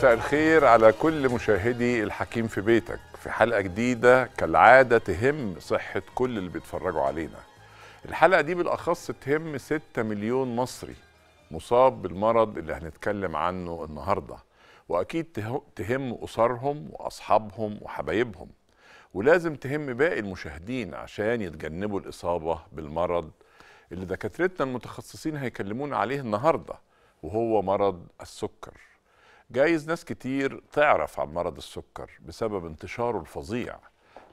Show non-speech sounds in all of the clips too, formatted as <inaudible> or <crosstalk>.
مساء الخير على كل مشاهدي الحكيم في بيتك في حلقة جديدة كالعادة تهم صحة كل اللي بيتفرجوا علينا الحلقة دي بالأخص تهم 6 مليون مصري مصاب بالمرض اللي هنتكلم عنه النهاردة وأكيد تهم أسرهم وأصحابهم وحبايبهم ولازم تهم باقي المشاهدين عشان يتجنبوا الإصابة بالمرض اللي دكاترتنا المتخصصين هيكلمونا عليه النهارده وهو مرض السكر جايز ناس كتير تعرف عن مرض السكر بسبب انتشاره الفظيع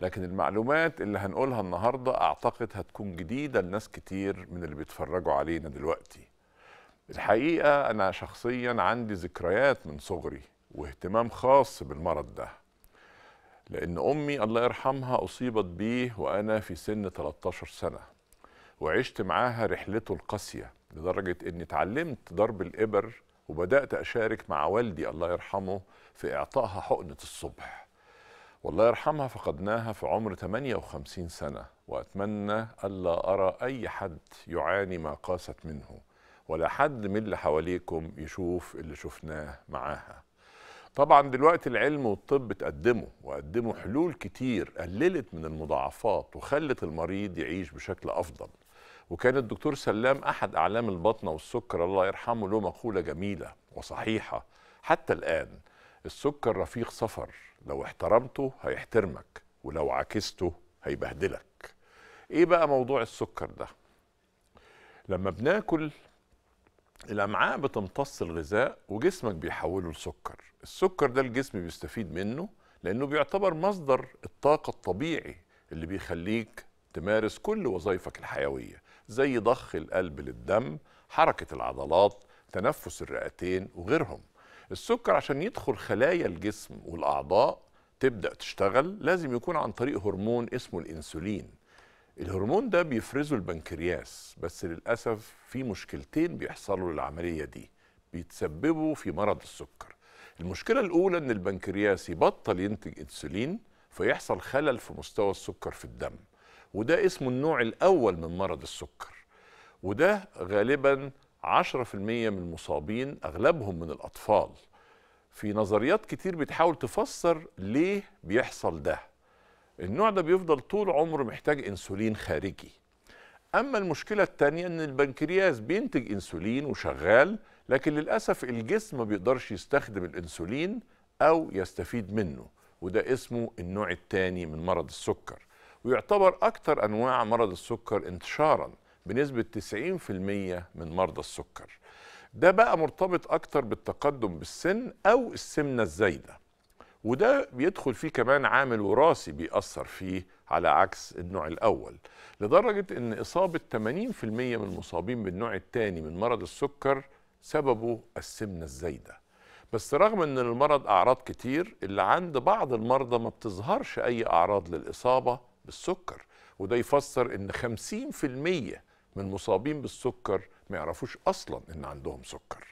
لكن المعلومات اللي هنقولها النهارده اعتقد هتكون جديده لناس كتير من اللي بيتفرجوا علينا دلوقتي. الحقيقه انا شخصيا عندي ذكريات من صغري واهتمام خاص بالمرض ده. لان امي الله يرحمها اصيبت بيه وانا في سن 13 سنه. وعشت معاها رحلته القاسيه لدرجه اني اتعلمت ضرب الابر وبدات اشارك مع والدي الله يرحمه في اعطائها حقنه الصبح والله يرحمها فقدناها في عمر 58 سنه واتمنى الا ارى اي حد يعاني ما قاست منه ولا حد من اللي حواليكم يشوف اللي شفناه معاها طبعا دلوقتي العلم والطب تقدموا وقدموا حلول كتير قللت من المضاعفات وخلت المريض يعيش بشكل افضل وكان الدكتور سلام أحد أعلام البطنة والسكر الله يرحمه له مقولة جميلة وصحيحة حتى الآن السكر رفيق سفر لو احترمته هيحترمك ولو عكسته هيبهدلك ايه بقى موضوع السكر ده لما بناكل الامعاء بتمتص الغذاء وجسمك بيحوله لسكر السكر ده الجسم بيستفيد منه لانه بيعتبر مصدر الطاقه الطبيعي اللي بيخليك تمارس كل وظائفك الحيويه زي ضخ القلب للدم حركة العضلات تنفس الرئتين وغيرهم السكر عشان يدخل خلايا الجسم والأعضاء تبدأ تشتغل لازم يكون عن طريق هرمون اسمه الإنسولين الهرمون ده بيفرزه البنكرياس بس للأسف في مشكلتين بيحصلوا للعملية دي بيتسببوا في مرض السكر المشكلة الأولى أن البنكرياس يبطل ينتج إنسولين فيحصل خلل في مستوى السكر في الدم وده اسمه النوع الأول من مرض السكر وده غالبا 10% من المصابين أغلبهم من الأطفال في نظريات كتير بتحاول تفسر ليه بيحصل ده النوع ده بيفضل طول عمره محتاج انسولين خارجي اما المشكله الثانيه ان البنكرياس بينتج انسولين وشغال لكن للاسف الجسم ما بيقدرش يستخدم الانسولين او يستفيد منه وده اسمه النوع الثاني من مرض السكر ويعتبر أكثر أنواع مرض السكر انتشارا بنسبة 90% من مرضى السكر ده بقى مرتبط أكثر بالتقدم بالسن أو السمنة الزايدة وده بيدخل فيه كمان عامل وراثي بيأثر فيه على عكس النوع الأول لدرجة أن إصابة 80% من المصابين بالنوع الثاني من مرض السكر سببه السمنة الزايدة بس رغم أن المرض أعراض كتير اللي عند بعض المرضى ما بتظهرش أي أعراض للإصابة بالسكر وده يفسر ان 50% من مصابين بالسكر ما يعرفوش اصلا ان عندهم سكر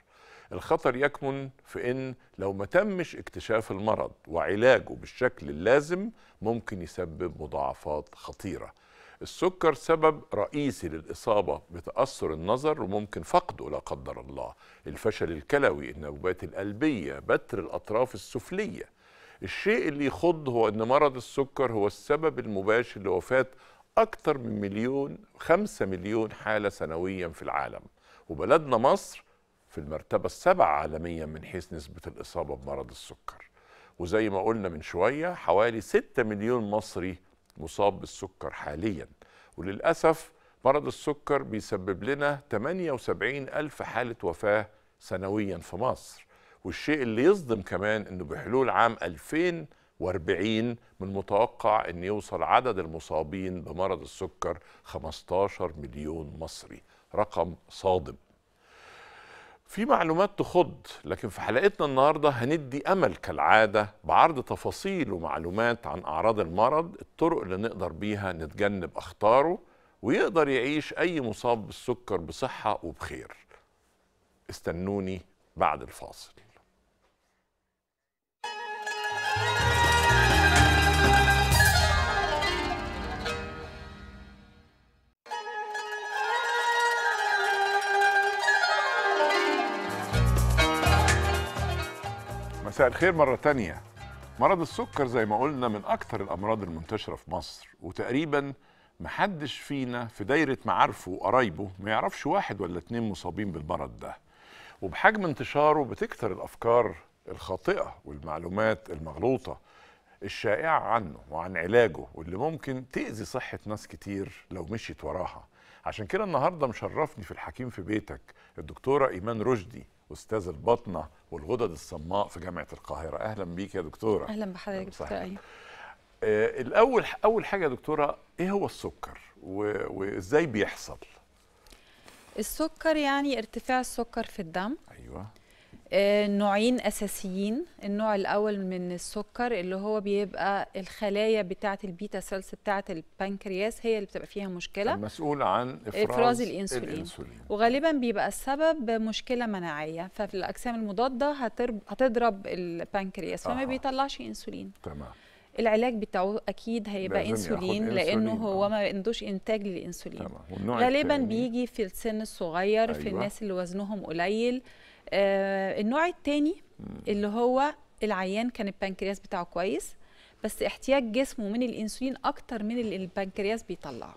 الخطر يكمن في ان لو ما تمش اكتشاف المرض وعلاجه بالشكل اللازم ممكن يسبب مضاعفات خطيره السكر سبب رئيسي للإصابة بتأثر النظر وممكن فقده لا قدر الله الفشل الكلوي النوبات القلبية بتر الأطراف السفلية الشيء اللي يخض هو ان مرض السكر هو السبب المباشر لوفاه اكثر من مليون خمسة مليون حاله سنويا في العالم وبلدنا مصر في المرتبه السابعه عالميا من حيث نسبه الاصابه بمرض السكر وزي ما قلنا من شويه حوالي 6 مليون مصري مصاب بالسكر حاليا وللاسف مرض السكر بيسبب لنا 78 ألف حالة وفاة سنويا في مصر والشيء اللي يصدم كمان انه بحلول عام 2040 من متوقع ان يوصل عدد المصابين بمرض السكر 15 مليون مصري رقم صادم في معلومات تخض لكن في حلقتنا النهارده هندي امل كالعاده بعرض تفاصيل ومعلومات عن اعراض المرض الطرق اللي نقدر بيها نتجنب اخطاره ويقدر يعيش اي مصاب بالسكر بصحه وبخير استنوني بعد الفاصل مساء الخير مرة تانية مرض السكر زي ما قلنا من أكثر الأمراض المنتشرة في مصر وتقريبا محدش فينا في دايرة معارفه وقرايبه ما يعرفش واحد ولا اتنين مصابين بالمرض ده وبحجم انتشاره بتكثر الأفكار الخاطئه والمعلومات المغلوطه الشائعه عنه وعن علاجه واللي ممكن تاذي صحه ناس كتير لو مشيت وراها عشان كده النهارده مشرفني في الحكيم في بيتك الدكتوره ايمان رشدي استاذ البطنه والغدد الصماء في جامعه القاهره اهلا بيك يا دكتوره اهلا بحضرتك دكتوره ايوه آه الاول اول حاجه يا دكتوره ايه هو السكر وازاي بيحصل السكر يعني ارتفاع السكر في الدم ايوه آه، نوعين اساسيين النوع الاول من السكر اللي هو بيبقى الخلايا بتاعه البيتا سيلز بتاعه البنكرياس هي اللي بتبقى فيها مشكله المسؤول عن آه، افراز, إفراز الانسولين. الانسولين وغالبا بيبقى السبب مشكله مناعيه ففي الاجسام المضاده هتضرب البنكرياس آه. فما بيطلعش انسولين تمام العلاج بتاعه اكيد هيبقى انسولين لانه إنسولين. هو آه. ما عندوش انتاج للانسولين غالبا بيجي في السن الصغير أيوة. في الناس اللي وزنهم قليل آه النوع الثاني اللي هو العيان كان البنكرياس بتاعه كويس بس احتياج جسمه من الانسولين اكتر من اللي البنكرياس بيطلعه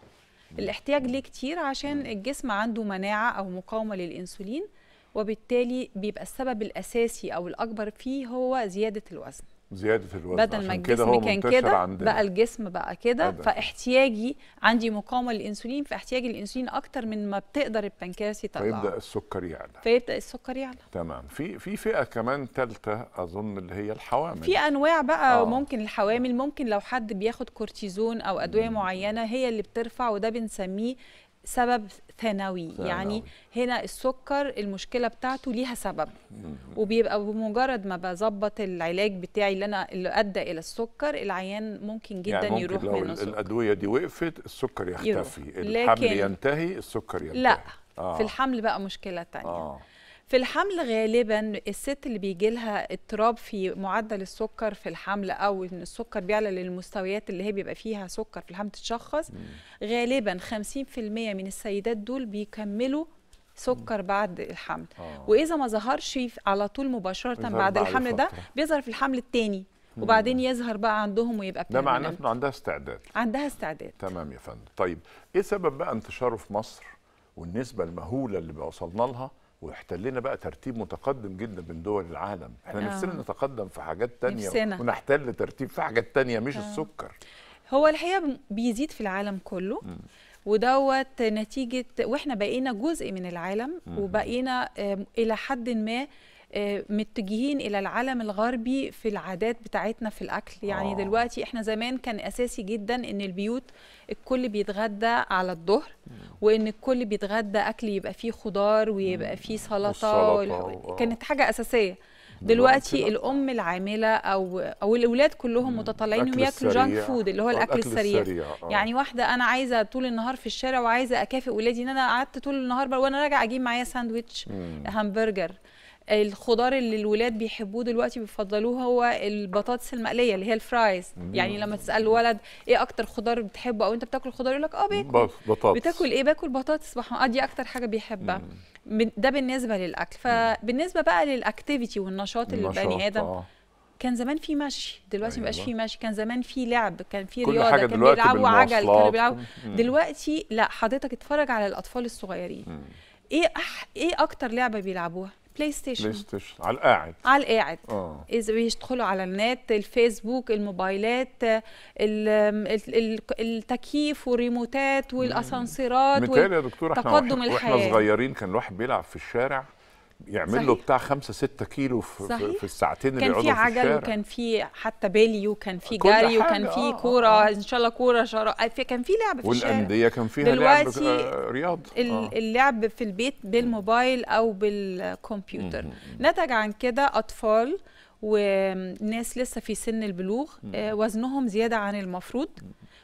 الاحتياج ليه كتير عشان الجسم عنده مناعه او مقاومه للانسولين وبالتالي بيبقى السبب الاساسي او الاكبر فيه هو زياده الوزن زياده الوزن بدل ما الجسم كان كده بقى الجسم بقى كده فاحتياجي عندي مقاومه للانسولين فاحتياجي للانسولين اكتر من ما بتقدر البنكرياس يطلعه فيبدا السكر يعلى فيبدا السكر يعلى تمام في في فئه كمان ثالثه اظن اللي هي الحوامل في انواع بقى آه. ممكن الحوامل ممكن لو حد بياخد كورتيزون او ادويه معينه هي اللي بترفع وده بنسميه سبب ثانوي يعني هنا السكر المشكله بتاعته ليها سبب وبيبقى بمجرد ما بظبط العلاج بتاعي اللي انا اللي ادى الى السكر العيان ممكن يعني جدا يعني ممكن يروح لو منه الادويه دي وقفت السكر يختفي الحمل ينتهي السكر ينتهي لا آه. في الحمل بقى مشكله ثانيه آه. في الحمل غالبا الست اللي بيجي لها اضطراب في معدل السكر في الحمل او ان السكر بيعلى للمستويات اللي هي بيبقى فيها سكر في الحمل تتشخص غالبا 50% من السيدات دول بيكملوا سكر بعد الحمل آه. واذا ما ظهرش على طول مباشره بعد الحمل ده بيظهر في الحمل الثاني وبعدين يظهر بقى عندهم ويبقى ده معناه انه عندها استعداد عندها استعداد تمام يا فندم طيب ايه سبب بقى انتشاره في مصر والنسبه المهوله اللي وصلنا لها واحتلنا لنا بقى ترتيب متقدم جدا من دول العالم احنا آه. نفسنا نتقدم في حاجات تانية نفسنا. ونحتل ترتيب في حاجات تانية مش آه. السكر هو الحقيقة بيزيد في العالم كله م. ودوت نتيجة واحنا بقينا جزء من العالم م. وبقينا إلى حد ما آه، متجهين الى العالم الغربي في العادات بتاعتنا في الاكل يعني آه. دلوقتي احنا زمان كان اساسي جدا ان البيوت الكل بيتغدى على الظهر وان الكل بيتغدى اكل يبقى فيه خضار ويبقى فيه سلطه وال... كانت حاجه اساسيه دلوقتي الام العامله او او الاولاد كلهم متطلعين وياكلوا جانك فود اللي هو آه، الاكل السريع, آه. يعني واحده انا عايزه طول النهار في الشارع وعايزه اكافئ ولادي ان انا قعدت طول النهار وانا راجعه اجيب معايا ساندويتش همبرجر الخضار اللي الولاد بيحبوه دلوقتي بيفضلوه هو البطاطس المقليه اللي هي الفرايز يعني لما تسال ولد ايه اكتر خضار بتحبه او انت بتاكل خضار يقول لك اه باكل بطاطس بتاكل ايه باكل بطاطس محمد آه دي اكتر حاجه بيحبها ده بالنسبه للاكل فبالنسبه بقى للاكتيفيتي والنشاط اللي البني ادم آه. كان زمان في مشي دلوقتي مبقاش أيوة. في مشي كان زمان في لعب كان في رياضه كان بيلعبوا عجل كانوا بيلعبوا دلوقتي لا حضرتك اتفرج على الاطفال الصغيرين مم. ايه أح... ايه اكتر لعبه بيلعبوها بلاي ستيشن بلاي ستيشن على القاعد على القاعد اه اذا بيدخلوا على النت الفيسبوك الموبايلات التكييف والريموتات والاسانسيرات متهيألي يا دكتور احنا تقدم الحياه واحنا صغيرين كان الواحد بيلعب في الشارع يعمل صحيح. له بتاع 5 6 كيلو في, صحيح. في الساعتين اللي يقعدوا في الشارع كان في عجل وكان في حتى بالي وكان في جري وكان في آه كوره آه. ان شاء الله كوره شرا آه، كان في لعب في الشارع والانديه كان فيها لعب آه، رياض آه. اللعب في البيت بالموبايل او بالكمبيوتر نتج عن كده اطفال وناس لسه في سن البلوغ آه، وزنهم زياده عن المفروض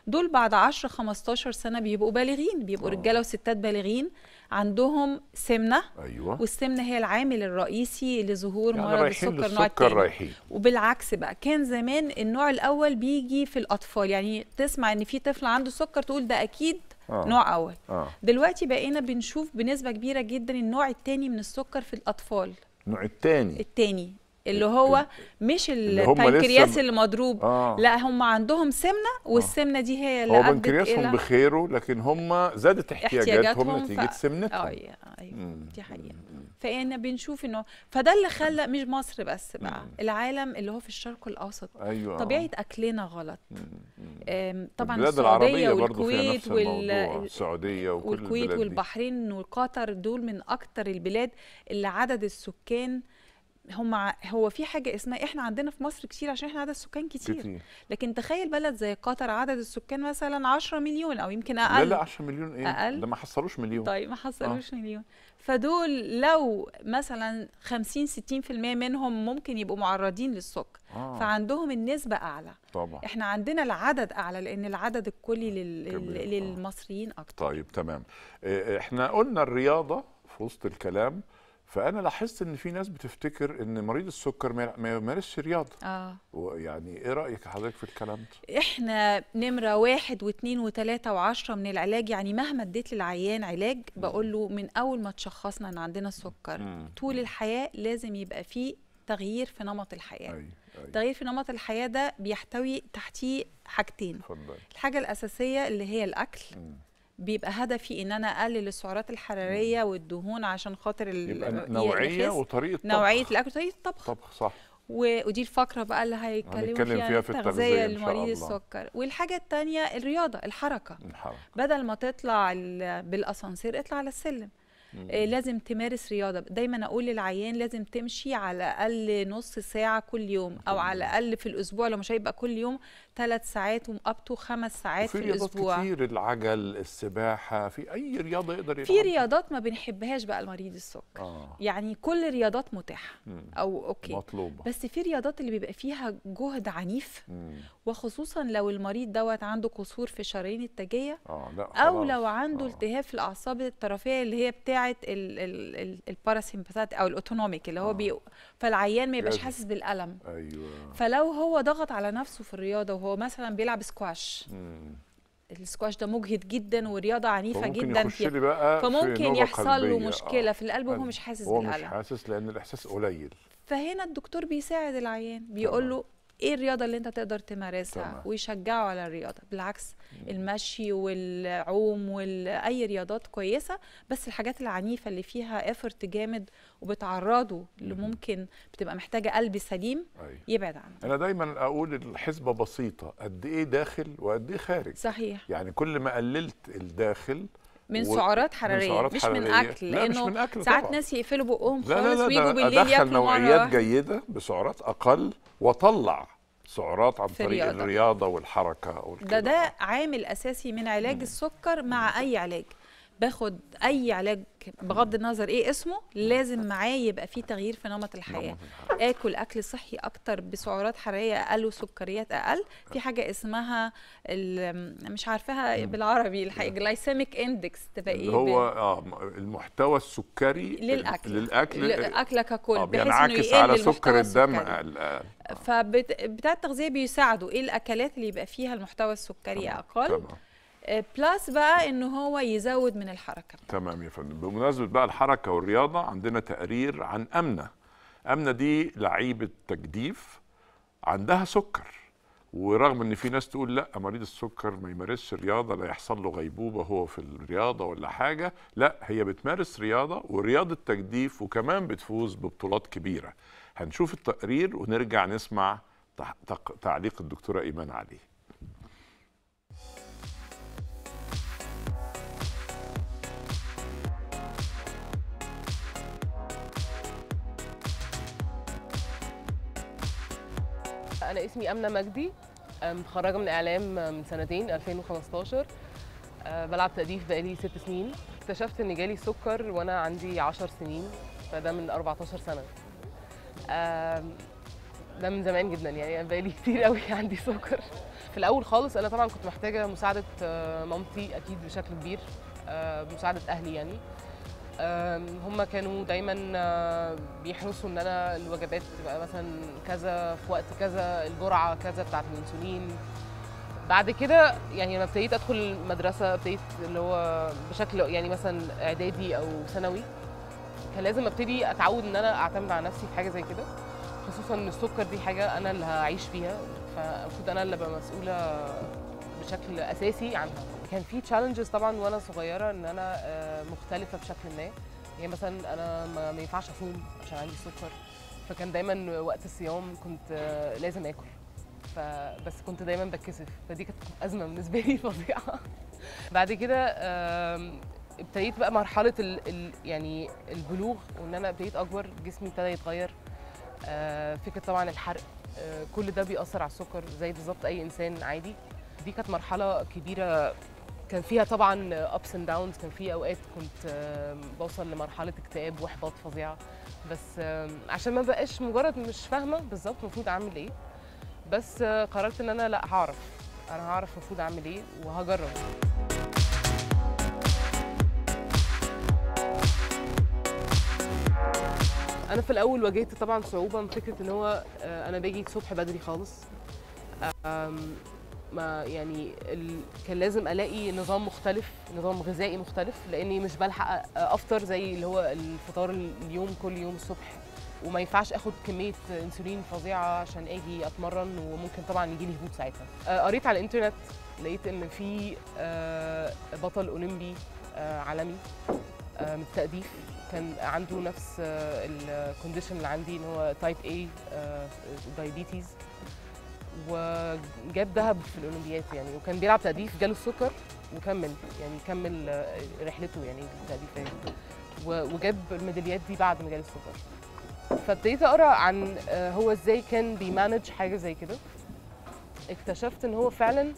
دول بعد 10 15 سنه بيبقوا بالغين بيبقوا رجاله وستات بالغين عندهم سمنه أيوة. والسمنه هي العامل الرئيسي لظهور يعني مرض رايحين السكر نوع الثاني رايحين وبالعكس بقى كان زمان النوع الاول بيجي في الاطفال يعني تسمع ان في طفل عنده سكر تقول ده اكيد آه. نوع اول آه. دلوقتي بقينا بنشوف بنسبه كبيره جدا النوع الثاني من السكر في الاطفال النوع الثاني الثاني اللي هو مش البنكرياس اللي مضروب آه. لا هم عندهم سمنه والسمنه دي هي اللي هو بنكرياسهم بخيره لكن هم زادت احتياجاتهم نتيجه ف... سمنتهم اه ايوه, أيوة، دي حقيقه فاحنا بنشوف انه فده اللي خلى مش مصر بس بقى مم. العالم اللي هو في الشرق الاوسط أيوة. آه. طبيعه اكلنا غلط مم. طبعا السعوديه والكويت والسعوديه وكل والكويت والبحرين وقطر دول من اكتر البلاد اللي عدد السكان هم هو في حاجه اسمها احنا عندنا في مصر كتير عشان احنا عدد السكان كتير, كتير. لكن تخيل بلد زي قطر عدد السكان مثلا 10 مليون او يمكن اقل لا لا 10 مليون ايه أقل. ده ما حصلوش مليون طيب ما حصلوش آه. مليون فدول لو مثلا 50 60% منهم ممكن يبقوا معرضين للسكر آه. فعندهم النسبه اعلى طبعا احنا عندنا العدد اعلى لان العدد الكلي آه، لل... آه. للمصريين اكتر طيب تمام احنا قلنا الرياضه في وسط الكلام فانا لاحظت ان في ناس بتفتكر ان مريض السكر ما يمارسش رياضه اه ويعني ايه رايك حضرتك في الكلام ده احنا نمره واحد واثنين وثلاثه وعشرة من العلاج يعني مهما اديت للعيان علاج بقول له من اول ما تشخصنا ان عندنا السكر مم. طول الحياه لازم يبقى فيه تغيير في نمط الحياه أي. أي. تغيير في نمط الحياه ده بيحتوي تحتيه حاجتين فضل. الحاجه الاساسيه اللي هي الاكل مم. بيبقى هدفي ان انا اقلل السعرات الحراريه والدهون عشان خاطر يبقى نوعيه وطريقه طبخ نوعيه الاكل وطريقه الطبخ طبخ صح ودي الفقره بقى اللي هيتكلموا فيها, فيها في التغذيه لمريض السكر والحاجه الثانيه الرياضه الحركه, الحركة. بدل ما تطلع بالاسانسير اطلع على السلم مم. آه، لازم تمارس رياضه دايما اقول للعيان لازم تمشي على الاقل نص ساعه كل يوم او على الاقل في الاسبوع لو مش هيبقى كل يوم ثلاث ساعات واب تو خمس ساعات في الاسبوع في رياضات كتير العجل السباحه في اي رياضه يقدر يلعبها في رياضات ما بنحبهاش بقى المريض السكر آه. يعني كل الرياضات متاحه مم. او اوكي مطلوبة. بس في رياضات اللي بيبقى فيها جهد عنيف مم. وخصوصا لو المريض دوت عنده قصور في شرايين التاجيه آه. لا خلاص. او لو عنده آه. التهاب في الاعصاب الطرفيه اللي هي بتاعه الباراسيمباثات او الاوتونوميك اللي هو آه. بي... فالعيان ما يبقاش حاسس بالالم ايوه فلو هو ضغط على نفسه في الرياضه هو مثلا بيلعب سكواش مم. السكواش ده مجهد جدا ورياضه عنيفه جدا فممكن, بقى فممكن يحصل له آه. مشكله آه. في القلب وهو مش حاسس بالالم هو مش حاسس لان الاحساس قليل فهنا الدكتور بيساعد العيان بيقول له ايه الرياضه اللي انت تقدر تمارسها طبعا. ويشجعوا على الرياضه بالعكس المشي والعوم واي رياضات كويسه بس الحاجات العنيفه اللي فيها افورت جامد وبتعرضه اللي ممكن بتبقى محتاجه قلب سليم أيوة. يبعد عنه انا دايما اقول الحسبه بسيطه قد ايه داخل وقد ايه خارج صحيح يعني كل ما قللت الداخل من و... سعرات حراريه من مش من اكل لا لانه مش من أكل ساعات طبعا. ناس يقفلوا بقهم خالص ويجوا بالليل ياكلوا مره جيده بسعرات اقل وطلع سعرات عن طريق الرياضة. الرياضه والحركه والكلام. ده ده عامل اساسي من علاج السكر مع اي علاج باخد اي علاج لك بغض النظر ايه اسمه لازم معاه يبقى في تغيير في نمط الحياه اكل اكل صحي اكتر بسعرات حراريه اقل وسكريات اقل في حاجه اسمها مش عارفاها بالعربي الحقيقه جلايسيميك اندكس تبقى ايه هو اه المحتوى السكري للاكل للاكل الاكل ككل آه، بينعكس على سكر الدم آه. فبتاع التغذيه بيساعدوا ايه الاكلات اللي يبقى فيها المحتوى السكري اقل طبعا. بلاس آه، بقى ان هو يزود من الحركه تمام يا فندم بمناسبه بقى الحركه والرياضه عندنا تقرير عن امنه امنه دي لعيبه تجديف عندها سكر ورغم ان في ناس تقول لا مريض السكر ما يمارسش رياضه لا يحصل له غيبوبه هو في الرياضه ولا حاجه لا هي بتمارس رياضه ورياضه تجديف وكمان بتفوز ببطولات كبيره هنشوف التقرير ونرجع نسمع تعليق الدكتوره ايمان عليه انا اسمي امنه مجدي متخرجه من اعلام من سنتين 2015 أه، بلعب تاديف بقالي ست سنين اكتشفت ان جالي سكر وانا عندي 10 سنين فده من 14 سنه ده من زمان جدا يعني انا بقالي كتير قوي <laughs> عندي سكر في الاول خالص انا طبعا كنت محتاجه مساعده أه، مامتي اكيد بشكل كبير أه، مساعده اهلي يعني هم كانوا دايما آه، بيحرصوا ان انا الوجبات تبقى مثلا كذا في وقت كذا الجرعه كذا بتاعه الانسولين بعد كده يعني لما ابتديت ادخل المدرسه ابتديت اللي هو بشكل يعني مثلا اعدادي او ثانوي كان لازم ابتدي اتعود ان انا اعتمد على نفسي في حاجه زي كده خصوصا ان السكر دي حاجه انا اللي هعيش فيها فالمفروض انا اللي ابقى مسؤوله بشكل اساسي عنها كان في تشالنجز طبعا وانا صغيره ان انا آه، مختلفه بشكل ما يعني مثلا انا ما ينفعش اصوم عشان عندي سكر فكان دايما وقت الصيام كنت آه، لازم اكل فبس كنت دايما بتكسف فدي كانت ازمه بالنسبه لي <laughs> فظيعه بعد كده ابتديت بقى مرحله الـ الـ يعني البلوغ وان انا ابتديت اكبر جسمي ابتدى يتغير آه، فكره طبعا الحرق كل ده بيأثر على السكر زي بالظبط اي انسان عادي دي كانت مرحله كبيره كان فيها طبعا ابس اند داونز كان في اوقات كنت بوصل لمرحله اكتئاب واحباط فظيعه بس عشان ما بقاش مجرد مش فاهمه بالظبط المفروض اعمل ايه بس آه، قررت ان انا لا هعرف انا هعرف المفروض اعمل ايه وهجرب انا في الاول واجهت طبعا صعوبه من فكره ان هو آه، انا باجي الصبح بدري خالص ما يعني ال... كان لازم الاقي نظام مختلف نظام غذائي مختلف لاني مش بلحق افطر زي اللي هو الفطار اليوم كل يوم الصبح وما ينفعش اخد كميه انسولين فظيعه عشان اجي اتمرن وممكن طبعا يجي لي هبوط ساعتها آه، قريت على الانترنت لقيت ان في آه، بطل اولمبي آه، عالمي من التأديف كان عنده نفس الكونديشن اللي عندي ان هو تايب A دايبيتيز وجاب ذهب في الاولمبياد يعني وكان بيلعب تأديف جاله السكر وكمل يعني كمل آه، رحلته يعني يعني وجاب الميداليات دي بعد ما جاله السكر فابتديت اقرا عن آه، هو ازاي كان بيمانج حاجه زي كده اكتشفت ان هو فعلا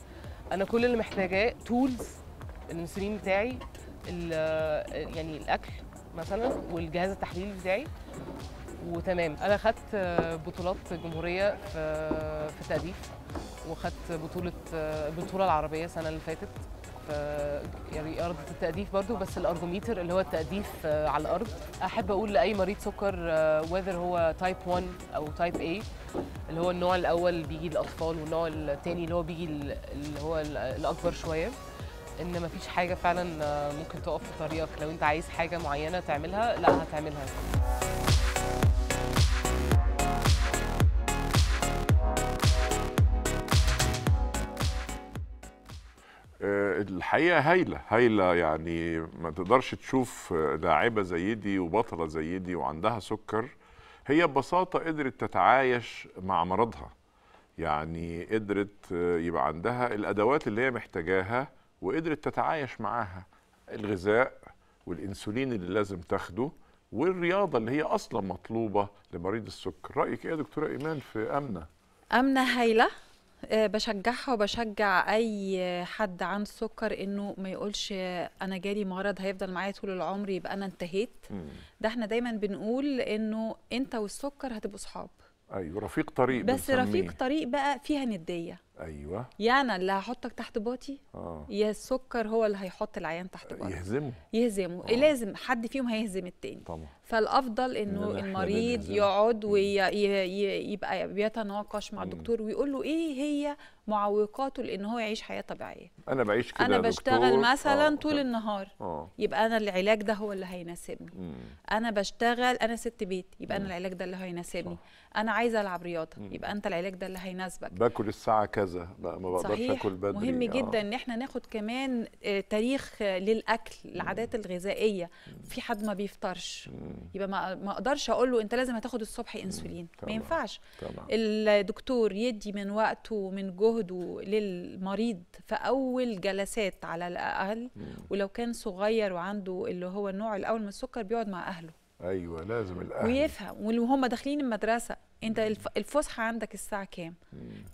انا كل اللي محتاجاه تولز الانسولين بتاعي آه، يعني الاكل مثلا والجهاز التحليلي بتاعي وتمام انا خدت بطولات جمهوريه في في التاديف وخدت بطوله البطوله العربيه السنه اللي فاتت يعني ارض التأديف برضو بس الارجوميتر اللي هو التأديف على الارض احب اقول لاي مريض سكر وذر هو تايب 1 او تايب A اللي هو النوع الاول بيجي للاطفال والنوع الثاني اللي هو بيجي اللي هو الاكبر شويه ان مفيش حاجه فعلا ممكن تقف في طريقك لو انت عايز حاجه معينه تعملها لا هتعملها آه، الحقيقه هايله هايله يعني ما تقدرش تشوف لاعبه زي دي وبطله زي دي وعندها سكر هي ببساطه قدرت تتعايش مع مرضها يعني قدرت آه، يبقى عندها الادوات اللي هي محتاجاها وقدرت تتعايش معاها الغذاء والانسولين اللي لازم تاخده والرياضه اللي هي اصلا مطلوبه لمريض السكر رايك ايه يا دكتوره ايمان في امنه امنه هايله آه، بشجعها وبشجع اي حد عنده سكر انه ما يقولش انا جالي مرض هيفضل معايا طول العمر يبقى انا انتهيت ده احنا دايما بنقول انه انت والسكر هتبقوا صحاب ايوه رفيق طريق بس بنسميه. رفيق طريق بقى فيها نديه ايوه يا انا اللي هحطك تحت باطي آه. يا السكر هو اللي هيحط العيان تحت باطي يهزمه يهزمه أوه. لازم حد فيهم هيهزم التاني طبعا فالافضل انه إن المريض يقعد ويبقى بيتناقش مع الدكتور ويقول له ايه هي معوقاته لان هو يعيش حياه طبيعيه انا بعيش كده انا بشتغل مثلا أوه. طول النهار آه. يبقى انا العلاج ده هو اللي هيناسبني انا بشتغل انا ست بيت يبقى مم. انا العلاج ده اللي هيناسبني انا عايزه العب رياضه مم. يبقى انت العلاج ده اللي هيناسبك باكل الساعه كذا اجازه لا ما بقدرش صحيح. اكل بدري مهم آه. جدا ان احنا ناخد كمان آه، تاريخ للاكل العادات الغذائيه في حد ما بيفطرش يبقى ما اقدرش اقول له انت لازم هتاخد الصبح انسولين ما ينفعش طبعا. الدكتور يدي من وقته ومن جهده للمريض في اول جلسات على الاقل ولو كان صغير وعنده اللي هو النوع الاول من السكر بيقعد مع اهله ايوه لازم الاهل ويفهم وهم داخلين المدرسه انت الفسحه عندك الساعه كام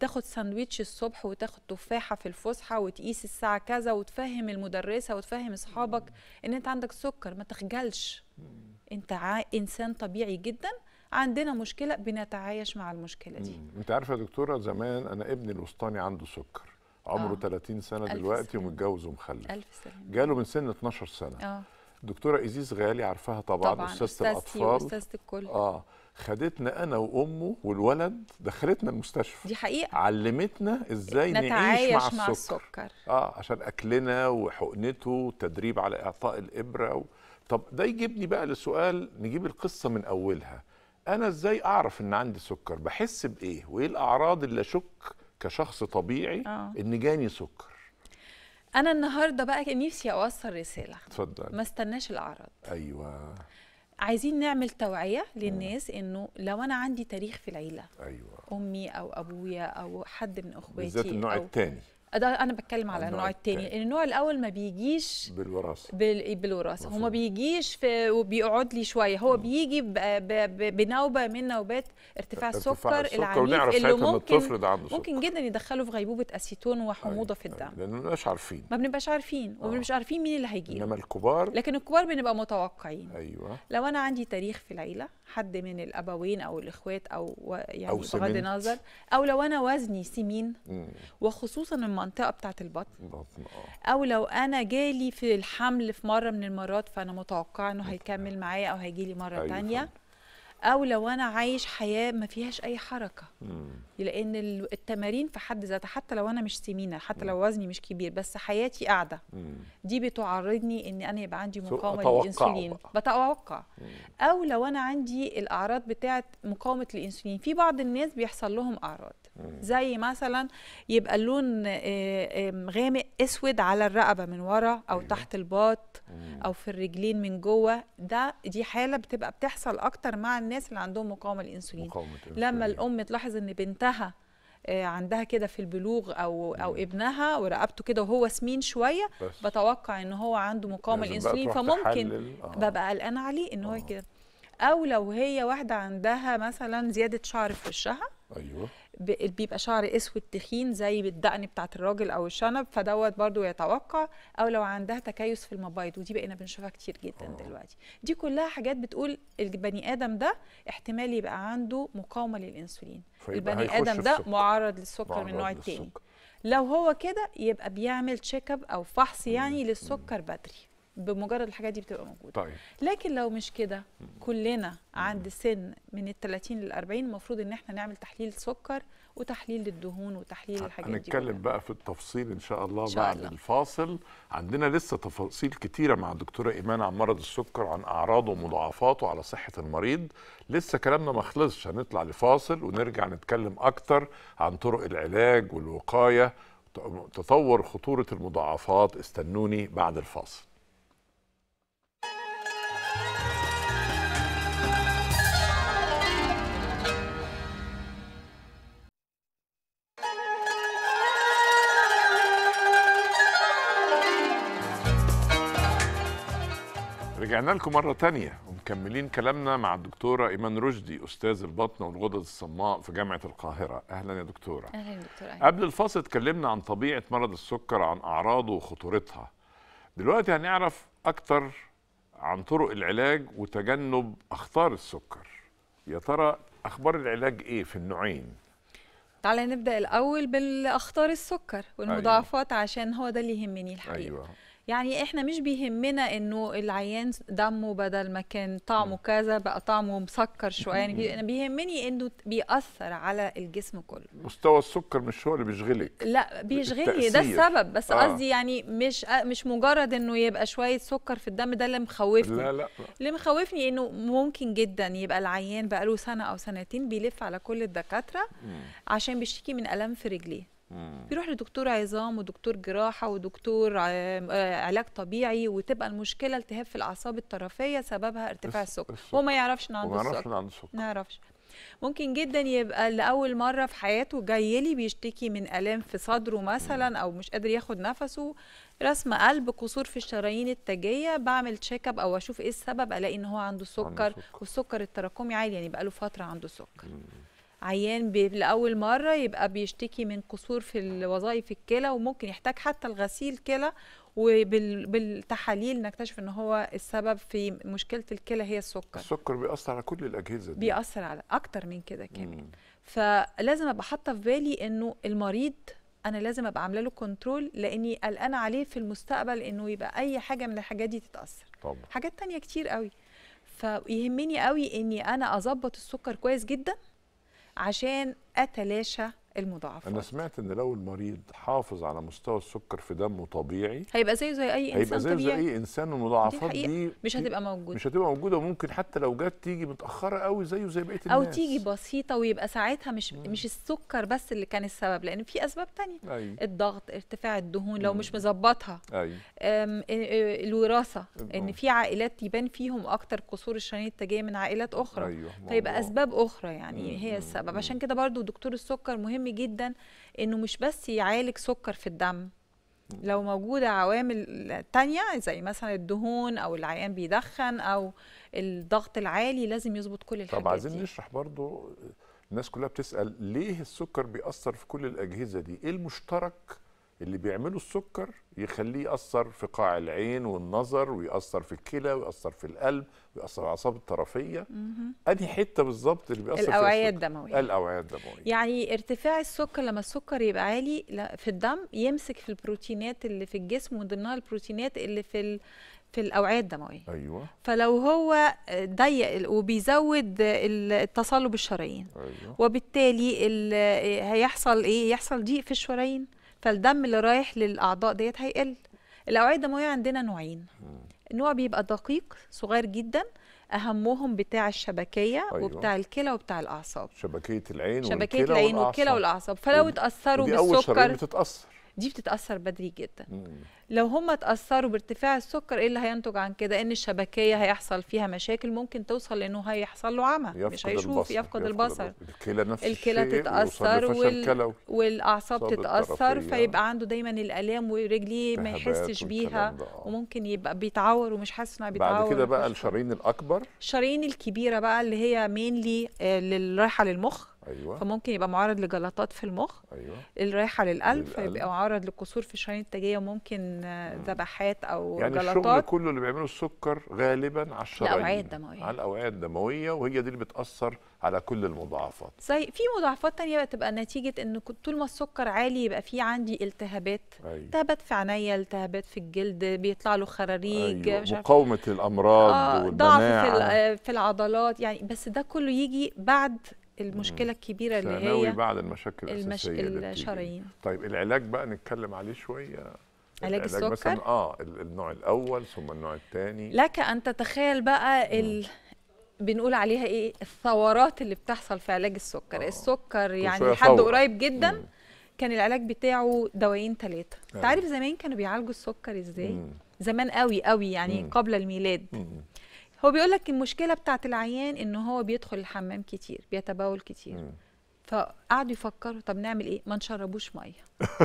تاخد ساندويتش الصبح وتاخد تفاحه في الفسحه وتقيس الساعه كذا وتفهم المدرسه وتفهم اصحابك ان انت عندك سكر ما تخجلش انت ع... انسان طبيعي جدا عندنا مشكله بنتعايش مع المشكله دي مم. انت عارفه يا دكتوره زمان انا ابني الوسطاني عنده سكر عمره آه. 30 سنه دلوقتي ومتجوز ومخلف ألف سنة. جاله من سن 12 سنه آه. دكتوره ازيز غالي عارفاها طبعا, طبعا استاذه الاطفال استاذه الكل اه خدتنا انا وامه والولد دخلتنا المستشفى دي حقيقه علمتنا ازاي نعيش مع, مع السكر. السكر اه عشان اكلنا وحقنته والتدريب على اعطاء الابره و... طب ده يجيبني بقى لسؤال نجيب القصه من اولها انا ازاي اعرف ان عندي سكر بحس بايه وايه الاعراض اللي اشك كشخص طبيعي آه. ان جاني سكر انا النهارده بقى نفسي اوصل رساله اتفضل ما استناش الاعراض ايوه عايزين نعمل توعيه للناس انه لو انا عندي تاريخ في العيله ايوه امي او ابويا او حد من اخواتي بالذات النوع الثاني ده انا بتكلم على النوع الثاني النوع الاول ما بيجيش بالوراثه بال... بالوراثه هو ما بيجيش في وبيقعد لي شويه هو م. بيجي ب... ب... بنوبه من نوبات ارتفاع, ارتفاع السكر العنيف اللي ممكن الطفل ده عنده سكر. ممكن جدا يدخله في غيبوبه اسيتون وحموضه أي. أيوة، في الدم لان ما بنبقاش عارفين ما بنبقاش عارفين آه. وما عارفين مين اللي هيجي انما الكبار لكن الكبار بنبقى متوقعين ايوه لو انا عندي تاريخ في العيله حد من الابوين او الاخوات او يعني أو بغض النظر او لو انا وزني سمين وخصوصا المنطقه بتاعه البطن آه. او لو انا جالي في الحمل في مره من المرات فانا متوقعه انه هيكمل معايا او هيجي لي مره أيوة. تانية او لو انا عايش حياه ما فيهاش اي حركه مم. لان التمارين في حد ذاتها حتى لو انا مش سمينه حتى لو وزني مش كبير بس حياتي قاعده مم. دي بتعرضني ان انا يبقى عندي مقاومه للانسولين بتوقع او لو انا عندي الاعراض بتاعه مقاومه الانسولين في بعض الناس بيحصل لهم اعراض زي مثلا يبقى اللون آه، غامق اسود على الرقبه من ورا او أيوه. تحت الباط او في الرجلين من جوه ده دي حاله بتبقى بتحصل اكتر مع الناس اللي عندهم مقاومه الانسولين لما الام تلاحظ ان بنتها آه، عندها كده في البلوغ او او ابنها ورقبته كده وهو سمين شويه بتوقع ان هو عنده مقاومه الانسولين فممكن آه. ببقى قلقان عليه ان هو آه. كده او لو هي واحده عندها مثلا زياده شعر في وشها ايوه بيبقى شعر اسود تخين زي الدقن بتاعت الراجل او الشنب فدوت برضو يتوقع او لو عندها تكيس في المبايض ودي بقينا بنشوفها كتير جدا أوه. دلوقتي دي كلها حاجات بتقول البني ادم ده احتمال يبقى عنده مقاومه للانسولين البني ادم ده معرض للسكر من النوع التاني لو هو كده يبقى بيعمل تشيك اب او فحص يعني مم. للسكر بدري بمجرد الحاجات دي بتبقى موجوده طيب. لكن لو مش كده كلنا عند سن من ال 30 لل 40 المفروض ان احنا نعمل تحليل سكر وتحليل للدهون وتحليل الحاجات دي هنتكلم بقى في التفصيل ان شاء الله شاء بعد الله. الفاصل عندنا لسه تفاصيل كتيره مع الدكتوره ايمان عن مرض السكر عن اعراضه ومضاعفاته على صحه المريض لسه كلامنا ما خلصش هنطلع لفاصل ونرجع نتكلم اكتر عن طرق العلاج والوقايه تطور خطوره المضاعفات استنوني بعد الفاصل رجعنا لكم مرة تانية ومكملين كلامنا مع الدكتورة إيمان رشدي أستاذ البطن والغدد الصماء في جامعة القاهرة أهلا يا دكتورة أهلا يا دكتورة قبل الفاصل اتكلمنا عن طبيعة مرض السكر عن أعراضه وخطورتها دلوقتي هنعرف أكتر عن طرق العلاج وتجنب أخطار السكر يا ترى أخبار العلاج إيه في النوعين؟ تعالى نبدأ الأول بالأخطار السكر والمضاعفات أيوة. عشان هو ده اللي يهمني الحقيقة أيوة. يعني احنا مش بيهمنا انه العيان دمه بدل ما كان طعمه كذا بقى طعمه مسكر شويه يعني انا بيهمني انه بيأثر على الجسم كله مستوى السكر مش هو اللي بيشغلك لا بيشغلي ده السبب بس آه. قصدي آه. يعني مش مش مجرد انه يبقى شويه سكر في الدم ده اللي مخوفني لا لا, لا. اللي مخوفني انه ممكن جدا يبقى العيان بقى له سنه او سنتين بيلف على كل الدكاتره عشان بيشتكي من الام في رجليه بيروح لدكتور عظام ودكتور جراحه ودكتور آه، علاج طبيعي وتبقى المشكله التهاب في الاعصاب الطرفيه سببها ارتفاع السكر هو ما يعرفش ان عنده السكر ما يعرفش ما يعرفش ممكن جدا يبقى لاول مره في حياته جاي لي بيشتكي من الام في صدره مثلا او مش قادر ياخد نفسه رسم قلب قصور في الشرايين التاجيه بعمل تشيك اب او اشوف ايه السبب الاقي ان هو عنده سكر والسكر التراكمي عالي يعني بقى له فتره عنده سكر عيان لاول مره يبقى بيشتكي من قصور في وظائف الكلى وممكن يحتاج حتى لغسيل كلى وبالتحاليل نكتشف ان هو السبب في مشكله الكلى هي السكر السكر بيأثر على كل الاجهزه دي بيأثر على اكتر من كده كمان فلازم ابقى حاطه في بالي انه المريض انا لازم ابقى عامله له كنترول لاني قلقانه عليه في المستقبل انه يبقى اي حاجه من الحاجات دي تتاثر طبعا. حاجات تانية كتير قوي فيهمني قوي اني انا اظبط السكر كويس جدا عشان اتلاشى المضاعفات انا سمعت ان لو المريض حافظ على مستوى السكر في دمه طبيعي هيبقى زيه زي اي انسان هيبقى زيه زي اي انسان المضاعفات دي, دي مش هتبقى موجوده مش هتبقى موجوده وممكن حتى لو جت تيجي متاخره قوي زيه زي بقيه الناس او تيجي بسيطه ويبقى ساعتها مش مم. مش السكر بس اللي كان السبب لان في اسباب تانية أي. الضغط ارتفاع الدهون لو مش مظبطها الوراثه آه. ان في عائلات يبان فيهم اكتر قصور الشرايين التاجيه من عائلات اخرى أيوه فيبقى اسباب اخرى يعني مم. هي السبب عشان كده برضو دكتور السكر مهم مهم جدا انه مش بس يعالج سكر في الدم لو موجودة عوامل تانية زي مثلا الدهون أو العيان بيدخن أو الضغط العالي لازم يظبط كل الحاجات طب عايزين نشرح برضو الناس كلها بتسأل ليه السكر بيأثر في كل الأجهزة دي؟ إيه المشترك اللي بيعملوا السكر يخليه يأثر في قاع العين والنظر ويأثر في الكلى ويأثر في القلب ويأثر على الأعصاب الطرفية أدي حتة بالظبط اللي بيأثر الأوعية الدموية الأوعية الدموية يعني ارتفاع السكر لما السكر يبقى عالي في الدم يمسك في البروتينات اللي في الجسم ومن ضمنها البروتينات اللي في ال... في الاوعيه الدمويه ايوه فلو هو ضيق وبيزود التصلب الشرايين أيوة. وبالتالي هيحصل ايه يحصل ضيق في الشرايين فالدم اللي رايح للاعضاء ديت هيقل الاوعيه الدمويه عندنا نوعين نوع بيبقى دقيق صغير جدا اهمهم بتاع الشبكيه أيوة. وبتاع الكلى وبتاع الاعصاب شبكيه العين شبكيه العين والكلى والاعصاب فلو اتاثروا بالسكر دي اول بتتاثر دي بتتاثر بدري جدا مم. لو هم اتأثروا بارتفاع السكر ايه اللي هينتج عن كده ان الشبكية هيحصل فيها مشاكل ممكن توصل لانه هيحصل له عمى مش هيشوف البصر. يفقد البصر الكلى نفس الكلى تتأثر وال... والاعصاب تتأثر فيبقى عنده دايما الالام ورجليه ما يحسش بيها وممكن يبقى بيتعور ومش حاسس انه بيتعور بعد كده بقى الشرايين الاكبر الشرايين الكبيرة بقى اللي هي مينلي آه، للرايحه للمخ أيوة. فممكن يبقى معرض لجلطات في المخ أيوة. الرايحه للقلب فيبقى معرض لقصور في الشرايين التاجيه وممكن ذبحات او يعني جلطات الشغل كله اللي بيعمله السكر غالبا على الشرايين الاوعيه الدمويه على الاوعيه الدمويه وهي دي اللي بتاثر على كل المضاعفات صحيح في مضاعفات تانية بتبقى نتيجه ان طول ما السكر عالي يبقى في عندي التهابات أيوة. التهابات في عينيا التهابات في الجلد بيطلع له خراريج أيوة. مقاومه الامراض آه والمناعه ضعف آه، في العضلات يعني بس ده كله يجي بعد المشكله الكبيره اللي هي بعد المشاكل الاساسيه الشرايين طيب العلاج بقى نتكلم عليه شويه علاج السكر مثلا اه النوع الاول ثم النوع الثاني لك ان تتخيل بقى ال... بنقول عليها ايه الثورات اللي بتحصل في علاج السكر آه. السكر يعني لحد قريب جدا مم. كان العلاج بتاعه دوايين ثلاثه آه. تعرف زمان كانوا بيعالجوا السكر ازاي مم. زمان قوي قوي يعني مم. قبل الميلاد مم. هو بيقول لك المشكله بتاعت العيان ان هو بيدخل الحمام كتير بيتبول كتير مم. فقعدوا يفكروا طب نعمل ايه ما نشربوش ميه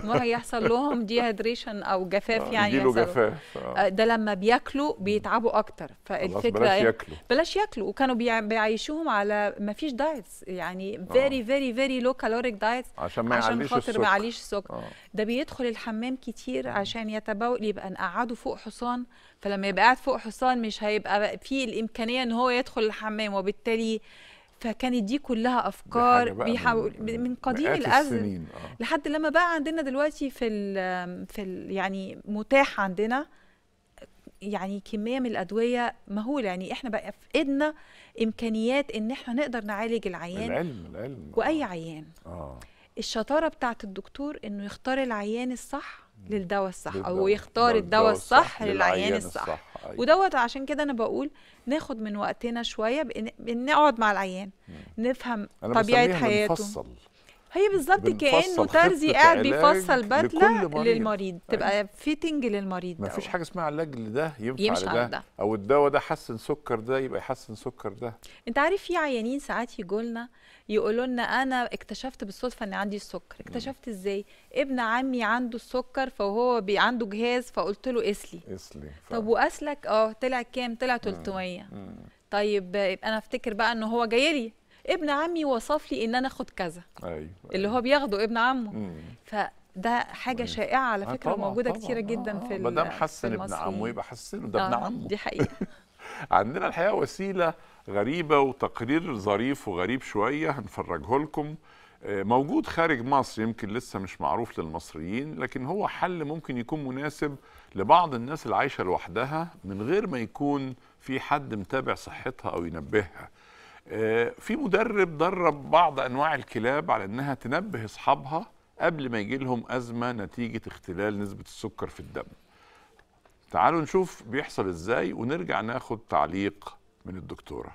ما هيحصل لهم هيدريشن او جفاف آه، يعني يحصل جفاف آه. آه، ده لما بياكلوا بيتعبوا اكتر فالفكره بلاش ياكلوا بلاش ياكلوا وكانوا بيعيشوهم على ما فيش دايتس يعني فيري فيري فيري لو كالوريك دايتس عشان ما يعليش عشان خاطر ما يعليش السكر ده بيدخل الحمام كتير عشان يتبول يبقى نقعده فوق حصان فلما يبقى قاعد فوق حصان مش هيبقى فيه الامكانيه ان هو يدخل الحمام وبالتالي فكانت دي كلها افكار بيحاول من, من قديم الازل آه. لحد لما بقى عندنا دلوقتي في الـ في الـ يعني متاح عندنا يعني كميه من الادويه مهوله يعني احنا بقى في ايدنا امكانيات ان احنا نقدر نعالج العيان العلم العلم واي آه. عيان اه الشطاره بتاعت الدكتور انه يختار العيان الصح للدواء الصح او يختار الدواء الصح للعيان الصح, الصح. أيوة. ودوت عشان كده انا بقول ناخد من وقتنا شويه بنقعد مع العيان نفهم طبيعه حياته بنفصل هي بالظبط كانه ترزي قاعد بيفصل بدله للمريض تبقى فيتنج أيوة. للمريض ما فيش حاجه اسمها علاج لده ينفع يمشي لده ده. او الدواء ده حسن سكر ده يبقى يحسن سكر ده انت عارف في عيانين ساعات يجوا لنا يقولوا لنا انا اكتشفت بالصدفه ان عندي السكر اكتشفت ازاي ابن عمي عنده السكر فهو بي عنده جهاز فقلت له اسلي اسلي ف... طب واسلك اه طلع كام طلع 300 م. م. طيب انا افتكر بقى ان هو جاي لي ابن عمي وصف لي ان انا اخد كذا أيوة. اللي أيوة. هو بياخده ابن عمه مم. فده حاجه مم. شائعه على آه، فكره طبعا موجوده طبعا كتيره جدا آه. في ما دام حسن ابن عمه يبقى حسنه ده آه، ابن عمه دي حقيقه <laughs> عندنا الحقيقه وسيله غريبه وتقرير ظريف وغريب شويه هنفرجه لكم آه، موجود خارج مصر يمكن لسه مش معروف للمصريين لكن هو حل ممكن يكون مناسب لبعض الناس اللي عايشه لوحدها من غير ما يكون في حد متابع صحتها او ينبهها آه، في مدرب درب بعض انواع الكلاب على انها تنبه اصحابها قبل ما يجي لهم ازمه نتيجه اختلال نسبه السكر في الدم. تعالوا نشوف بيحصل ازاي ونرجع ناخد تعليق من الدكتوره.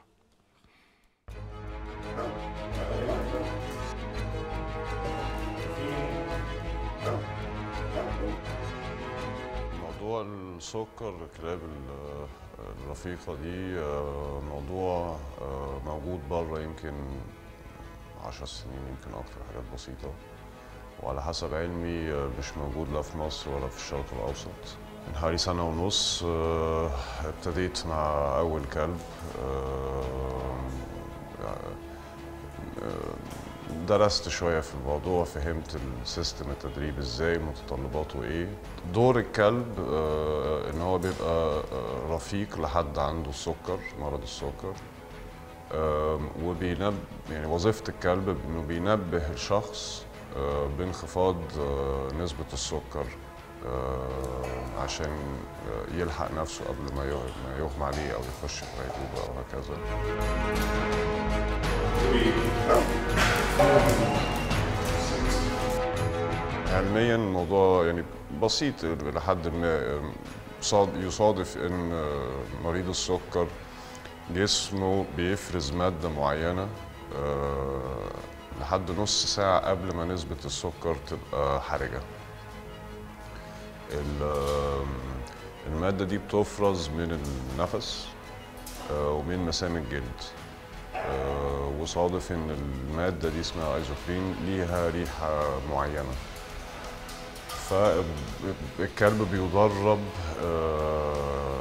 موضوع السكر كلاب الرفيقة دي آه، موضوع آه، موجود بره يمكن عشر سنين يمكن أكتر حاجات بسيطة وعلى حسب علمي آه، مش موجود لا في مصر ولا في الشرق الأوسط من حوالي سنة ونص ابتديت مع أول كلب درست شويه في الموضوع فهمت السيستم التدريب ازاي متطلباته ايه دور الكلب آه، ان هو بيبقى آه، رفيق لحد عنده السكر مرض السكر وبينب يعني وظيفه الكلب انه بينبه الشخص آه، بانخفاض نسبه السكر عشان يلحق نفسه قبل ما يغمى عليه او يخش في غيبوبه او هكذا علميا الموضوع يعني بسيط لحد ما يصادف ان مريض السكر جسمه بيفرز ماده معينه آه، لحد نص ساعه قبل ما نسبه السكر تبقى حرجه الماده دي بتفرز من النفس آه، ومن مسام الجلد آه، وصادف ان الماده دي اسمها ايزوفرين ليها ريحه معينه فالكلب بيدرب آه،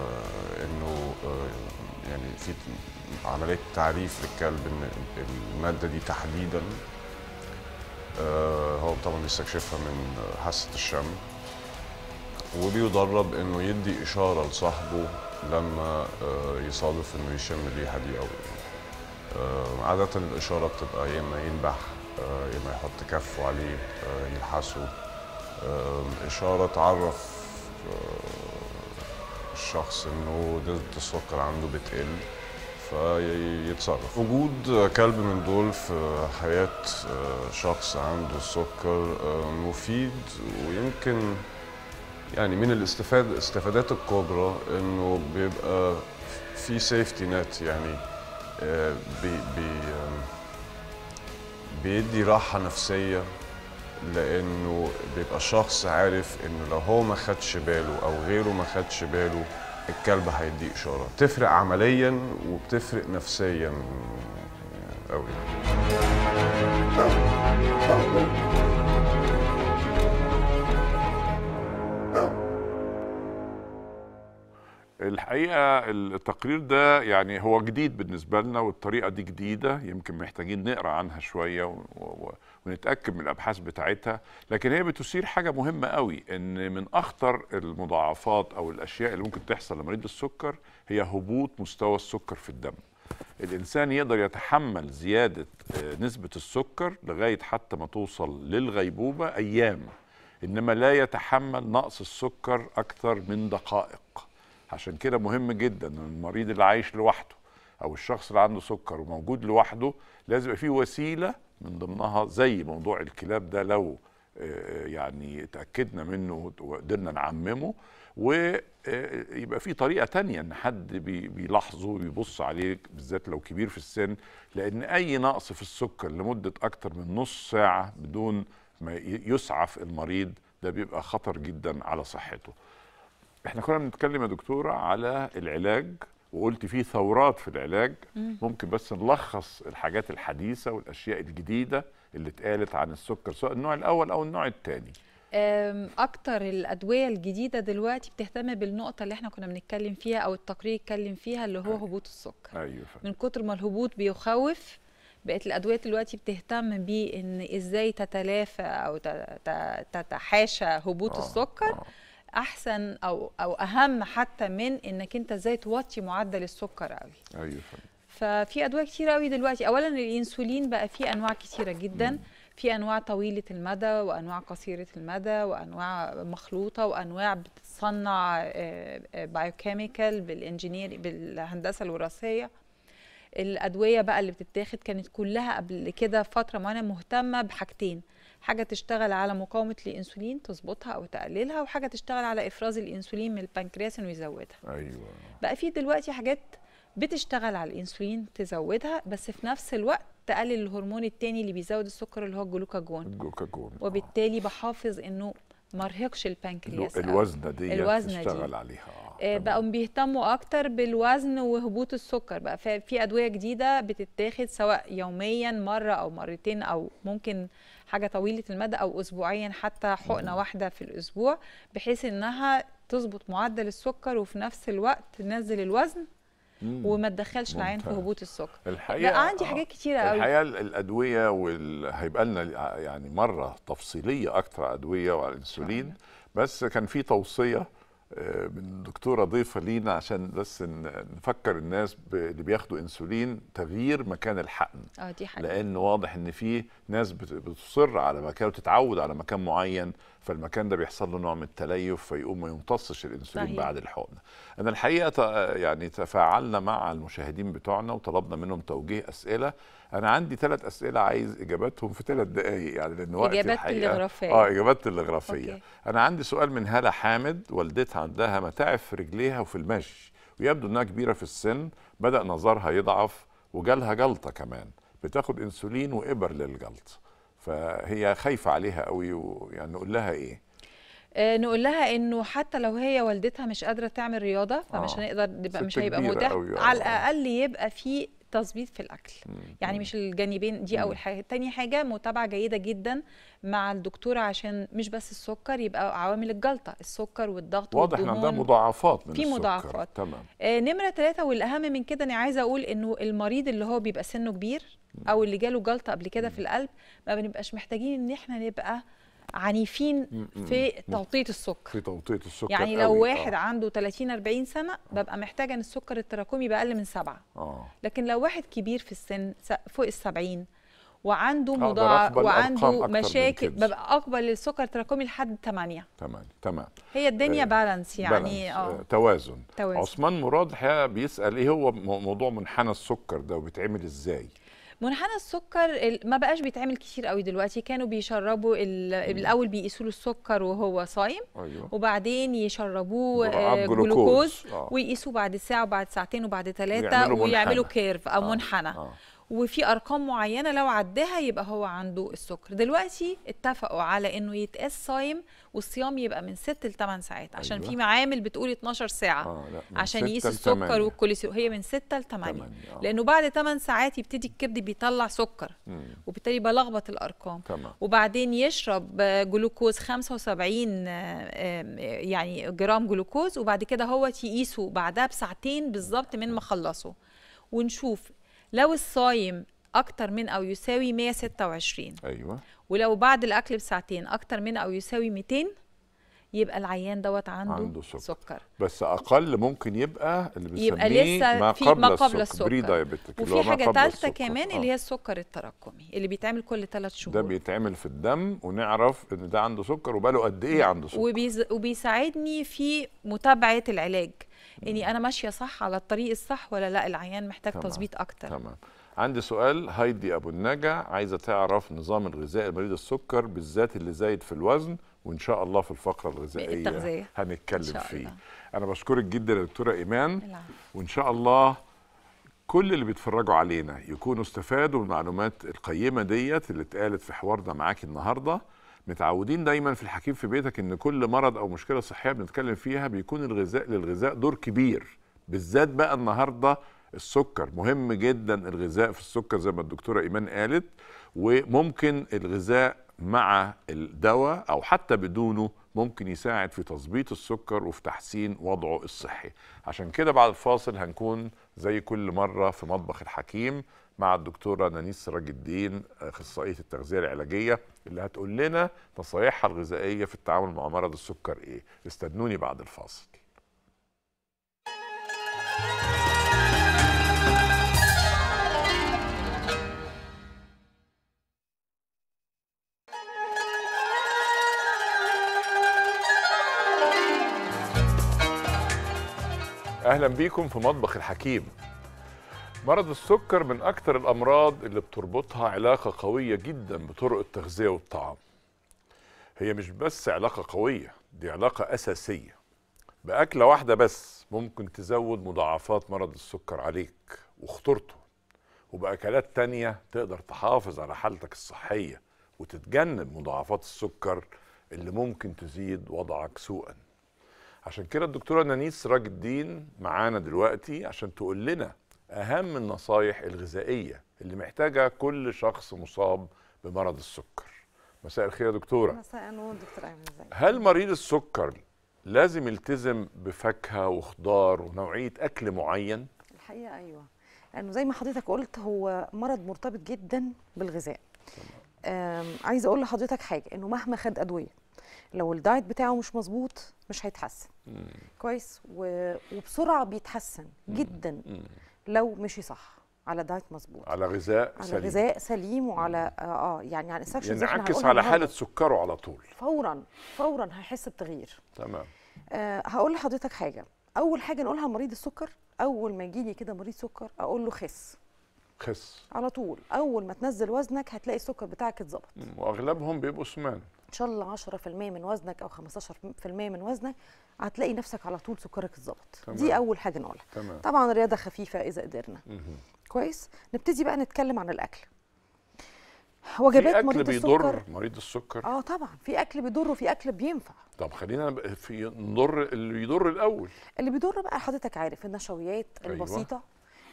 انه آه، يعني في عمليه تعريف للكلب ان الماده دي تحديدا هو طبعا بيستكشفها من حاسه الشم وبيدرب انه يدي اشاره لصاحبه لما يصادف انه يشم الريحه دي او آه، عادة الإشارة بتبقى يا إما ينبح آه، يا إما يحط كفه عليه آه، يلحسه إشارة تعرف الشخص إنه درجة السكر عنده بتقل فيتصرف وجود كلب من دول في حياة شخص عنده السكر مفيد ويمكن يعني من الاستفادات الكبرى انه بيبقى في سيفتي نت يعني آه، بي بي بيدي راحه نفسيه لانه بيبقى الشخص عارف انه لو هو ما خدش باله او غيره ما خدش باله الكلب هيدي اشاره بتفرق عمليا وبتفرق نفسيا قوي الحقيقه التقرير ده يعني هو جديد بالنسبه لنا والطريقه دي جديده يمكن محتاجين نقرا عنها شويه ونتاكد من الابحاث بتاعتها لكن هي بتثير حاجه مهمه قوي ان من اخطر المضاعفات او الاشياء اللي ممكن تحصل لمريض السكر هي هبوط مستوى السكر في الدم الانسان يقدر يتحمل زياده آه، نسبه السكر لغايه حتى ما توصل للغيبوبه ايام انما لا يتحمل نقص السكر اكثر من دقائق عشان كده مهم جدا ان المريض اللي عايش لوحده او الشخص اللي عنده سكر وموجود لوحده لازم يبقى فيه وسيله من ضمنها زي موضوع الكلاب ده لو آه، آه، يعني اتاكدنا منه وقدرنا نعممه ويبقى آه، في طريقه تانية ان حد بيلاحظه ويبص عليه بالذات لو كبير في السن لان اي نقص في السكر لمده اكتر من نص ساعه بدون ما يسعف المريض ده بيبقى خطر جدا على صحته احنا كنا بنتكلم يا دكتوره على العلاج وقلت في ثورات في العلاج ممكن بس نلخص الحاجات الحديثه والاشياء الجديده اللي اتقالت عن السكر سواء النوع الاول او النوع الثاني اكتر الادويه الجديده دلوقتي بتهتم بالنقطه اللي احنا كنا بنتكلم فيها او التقرير اتكلم فيها اللي هو أيوة. هبوط السكر أيوة. من كتر ما الهبوط بيخوف بقت الادويه دلوقتي بتهتم بان ازاي تتلافى او تتحاشى هبوط أوه. السكر أوه. احسن او او اهم حتى من انك انت ازاي توطي معدل السكر قوي ايوه ففي ادويه كتير قوي دلوقتي اولا الانسولين بقى فيه انواع كتيره جدا في انواع طويله المدى وانواع قصيره المدى وانواع مخلوطه وانواع بتتصنع بايوكيميكال آه، آه، بالانجينير بالهندسه الوراثيه الادويه بقى اللي بتتاخد كانت كلها قبل كده فتره معينه مهتمه بحاجتين حاجه تشتغل على مقاومه الانسولين تظبطها او تقللها وحاجه تشتغل على افراز الانسولين من البنكرياس انه يزودها ايوه بقى في دلوقتي حاجات بتشتغل على الانسولين تزودها بس في نفس الوقت تقلل الهرمون التاني اللي بيزود السكر اللي هو الجلوكاجون الجلوكاجون وبالتالي آه. بحافظ انه ما ارهقش البنكرياس الوزنه دي الوزنه تشتغل دي. عليها آه بقوا بيهتموا اكتر بالوزن وهبوط السكر بقى في ادويه جديده بتتاخد سواء يوميا مره او مرتين او ممكن حاجه طويله المدى او اسبوعيا حتى حقنه واحده في الاسبوع بحيث انها تظبط معدل السكر وفي نفس الوقت تنزل الوزن وما تدخلش العين في هبوط السكر الحقيقه لا عندي حاجات كتيره آه، قوي الحقيقه الادويه وهيبقى لنا يعني مره تفصيليه اكتر ادويه وعلى الانسولين بس كان في توصيه من دكتوره ضيفه لينا عشان بس نفكر الناس اللي بياخدوا انسولين تغيير مكان الحقن اه دي حقيقة. لان واضح ان في ناس بتصر على مكان وتتعود على مكان معين فالمكان ده بيحصل له نوع من التليف فيقوم ما يمتصش الانسولين صحيح. بعد الحقنه انا الحقيقه يعني تفاعلنا مع المشاهدين بتوعنا وطلبنا منهم توجيه اسئله انا عندي ثلاث اسئله عايز اجاباتهم في ثلاث دقائق يعني لان وقت اجابات تلغرافيه اه اجابات الاغرافيه انا عندي سؤال من هاله حامد والدتها عندها متاعب في رجليها وفي المشي ويبدو انها كبيره في السن بدا نظرها يضعف وجالها جلطه كمان بتاخد انسولين وابر للجلطه فهي خايفه عليها قوي ويعني نقول لها ايه آه، نقول لها انه حتى لو هي والدتها مش قادره تعمل رياضه فمش آه. هنقدر مش هيبقى متاح آه. على الاقل يبقى في تظبيط في الاكل يعني مش الجانبين دي اول حاجه تاني حاجه متابعه جيده جدا مع الدكتوره عشان مش بس السكر يبقى عوامل الجلطه السكر والضغط واضح ان عندها مضاعفات من في السكر. مضاعفات تمام آه نمره ثلاثة والاهم من كده انا عايزه اقول انه المريض اللي هو بيبقى سنه كبير او اللي جاله جلطه قبل كده في القلب ما بنبقاش محتاجين ان احنا نبقى عنيفين في توطيه السكر في توطيه السكر يعني لو واحد آه. عنده 30 40 سنه ببقى محتاجه ان السكر التراكمي اقل من سبعه آه. لكن لو واحد كبير في السن فوق ال 70 وعنده مضاعف وعنده مشاكل ببقى اقبل للسكر التراكمي لحد 8 8 تمام هي الدنيا آه بالانس يعني آه. اه توازن. توازن عثمان مراد الحقيقه بيسال ايه هو موضوع منحنى السكر ده وبيتعمل ازاي منحنى السكر ما بقاش بيتعمل كتير قوي دلوقتي كانوا بيشربوا الاول بيقيسوا له السكر وهو صايم أيوه. وبعدين يشربوه آه، جلوكوز آه. ويقيسوا بعد ساعه وبعد ساعتين وبعد ثلاثه ويعملوا, ويعملوا كيرف او آه. منحنى آه. وفي ارقام معينه لو عداها يبقى هو عنده السكر دلوقتي اتفقوا على انه يتقاس صايم والصيام يبقى من 6 ل 8 ساعات عشان أيوة. في معامل بتقول 12 ساعه آه عشان يقيس السكر والكوليسترول هي من 6 ل 8 آه. لانه بعد 8 ساعات يبتدي الكبد بيطلع سكر مم. وبالتالي بلخبط الارقام تمام. وبعدين يشرب جلوكوز 75 آه، آه، يعني جرام جلوكوز وبعد كده هو يقيسه بعدها بساعتين بالظبط من ما خلصه ونشوف لو الصايم أكتر من أو يساوي 126 أيوة ولو بعد الأكل بساعتين أكتر من أو يساوي 200 يبقى العيان دوت عنده, عنده سكر. سكر بس اقل ممكن يبقى اللي بنسميه يبقى لسه ما قبل, ما قبل السكر, السكر. وفي حاجه ثالثه كمان آه. اللي هي السكر التراكمي اللي بيتعمل كل ثلاث شهور ده بيتعمل في الدم ونعرف ان ده عنده سكر وبقاله قد ايه عنده سكر وبيز... وبيساعدني في متابعه العلاج اني انا ماشيه صح على الطريق الصح ولا لا العيان محتاج تظبيط اكتر تمام عندي سؤال هايدي ابو النجا عايزه تعرف نظام الغذاء لمريض السكر بالذات اللي زايد في الوزن وان شاء الله في الفقره الغذائيه التغذية. هنتكلم إن شاء فيه الله. انا بشكرك جدا يا دكتوره ايمان العم. وان شاء الله كل اللي بيتفرجوا علينا يكونوا استفادوا من المعلومات القيمه ديت اللي اتقالت في حوارنا معاكي النهارده متعودين دايما في الحكيم في بيتك ان كل مرض او مشكله صحيه بنتكلم فيها بيكون الغذاء للغذاء دور كبير بالذات بقى النهارده السكر مهم جدا الغذاء في السكر زي ما الدكتوره ايمان قالت وممكن الغذاء مع الدواء او حتى بدونه ممكن يساعد في تظبيط السكر وفي تحسين وضعه الصحي عشان كده بعد الفاصل هنكون زي كل مره في مطبخ الحكيم مع الدكتوره نانيس سراج الدين اخصائيه التغذيه العلاجيه اللي هتقول لنا نصايحها الغذائيه في التعامل مع مرض السكر ايه استنوني بعد الفاصل اهلا بيكم في مطبخ الحكيم مرض السكر من أكثر الأمراض اللي بتربطها علاقة قوية جدا بطرق التغذية والطعام هي مش بس علاقة قوية دي علاقة أساسية بأكلة واحدة بس ممكن تزود مضاعفات مرض السكر عليك وخطورته وبأكلات تانية تقدر تحافظ على حالتك الصحية وتتجنب مضاعفات السكر اللي ممكن تزيد وضعك سوءا عشان كده الدكتورة نانيس راج الدين معانا دلوقتي عشان تقول لنا اهم النصايح الغذائيه اللي محتاجها كل شخص مصاب بمرض السكر مساء الخير يا دكتوره مساء النور دكتور ايمن ازيك هل مريض السكر لازم يلتزم بفاكهه وخضار ونوعيه اكل معين الحقيقه ايوه لانه يعني زي ما حضرتك قلت هو مرض مرتبط جدا بالغذاء عايزه اقول لحضرتك حاجه انه مهما خد ادويه لو الدايت بتاعه مش مظبوط مش هيتحسن كويس و... وبسرعه بيتحسن مم. جدا مم. لو مشي صح على دايت مظبوط على غذاء على سليم غذاء سليم وعلى آه،, اه, يعني على يعني ينعكس على حاله سكره على طول فورا فورا هيحس بتغيير تمام آه هقول لحضرتك حاجه اول حاجه نقولها لمريض السكر اول ما يجي لي كده مريض سكر اقول له خس خس على طول اول ما تنزل وزنك هتلاقي السكر بتاعك اتظبط واغلبهم بيبقوا سمان ان شاء الله 10% من وزنك او 15% من وزنك هتلاقي نفسك على طول سكرك اتظبط دي اول حاجه نقولها طبعا رياضه خفيفه اذا قدرنا كويس نبتدي بقى نتكلم عن الاكل وجبات أكل مريض بيضر السكر مريض السكر اه طبعا في اكل بيضر وفي اكل بينفع طب خلينا في نضر اللي بيضر الاول اللي بيضر بقى حضرتك عارف النشويات أيوة. البسيطه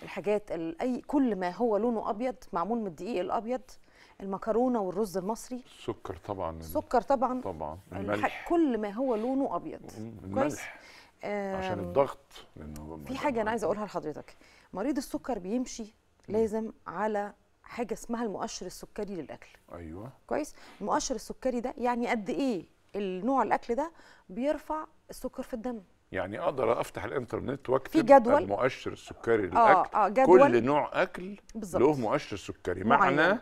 الحاجات اي كل ما هو لونه ابيض معمول من الدقيق الابيض المكرونه والرز المصري السكر طبعا السكر طبعا طبعا الملح كل ما هو لونه ابيض الملح عشان الضغط لانه في حاجه انا عايزه اقولها لحضرتك مريض السكر بيمشي لازم على حاجه اسمها المؤشر السكري للاكل ايوه كويس المؤشر السكري ده يعني قد ايه النوع الاكل ده بيرفع السكر في الدم يعني اقدر افتح الانترنت واكتب في جدول المؤشر السكري آه، للاكل آه آه جدول كل نوع اكل بالزبط. له مؤشر سكري معنى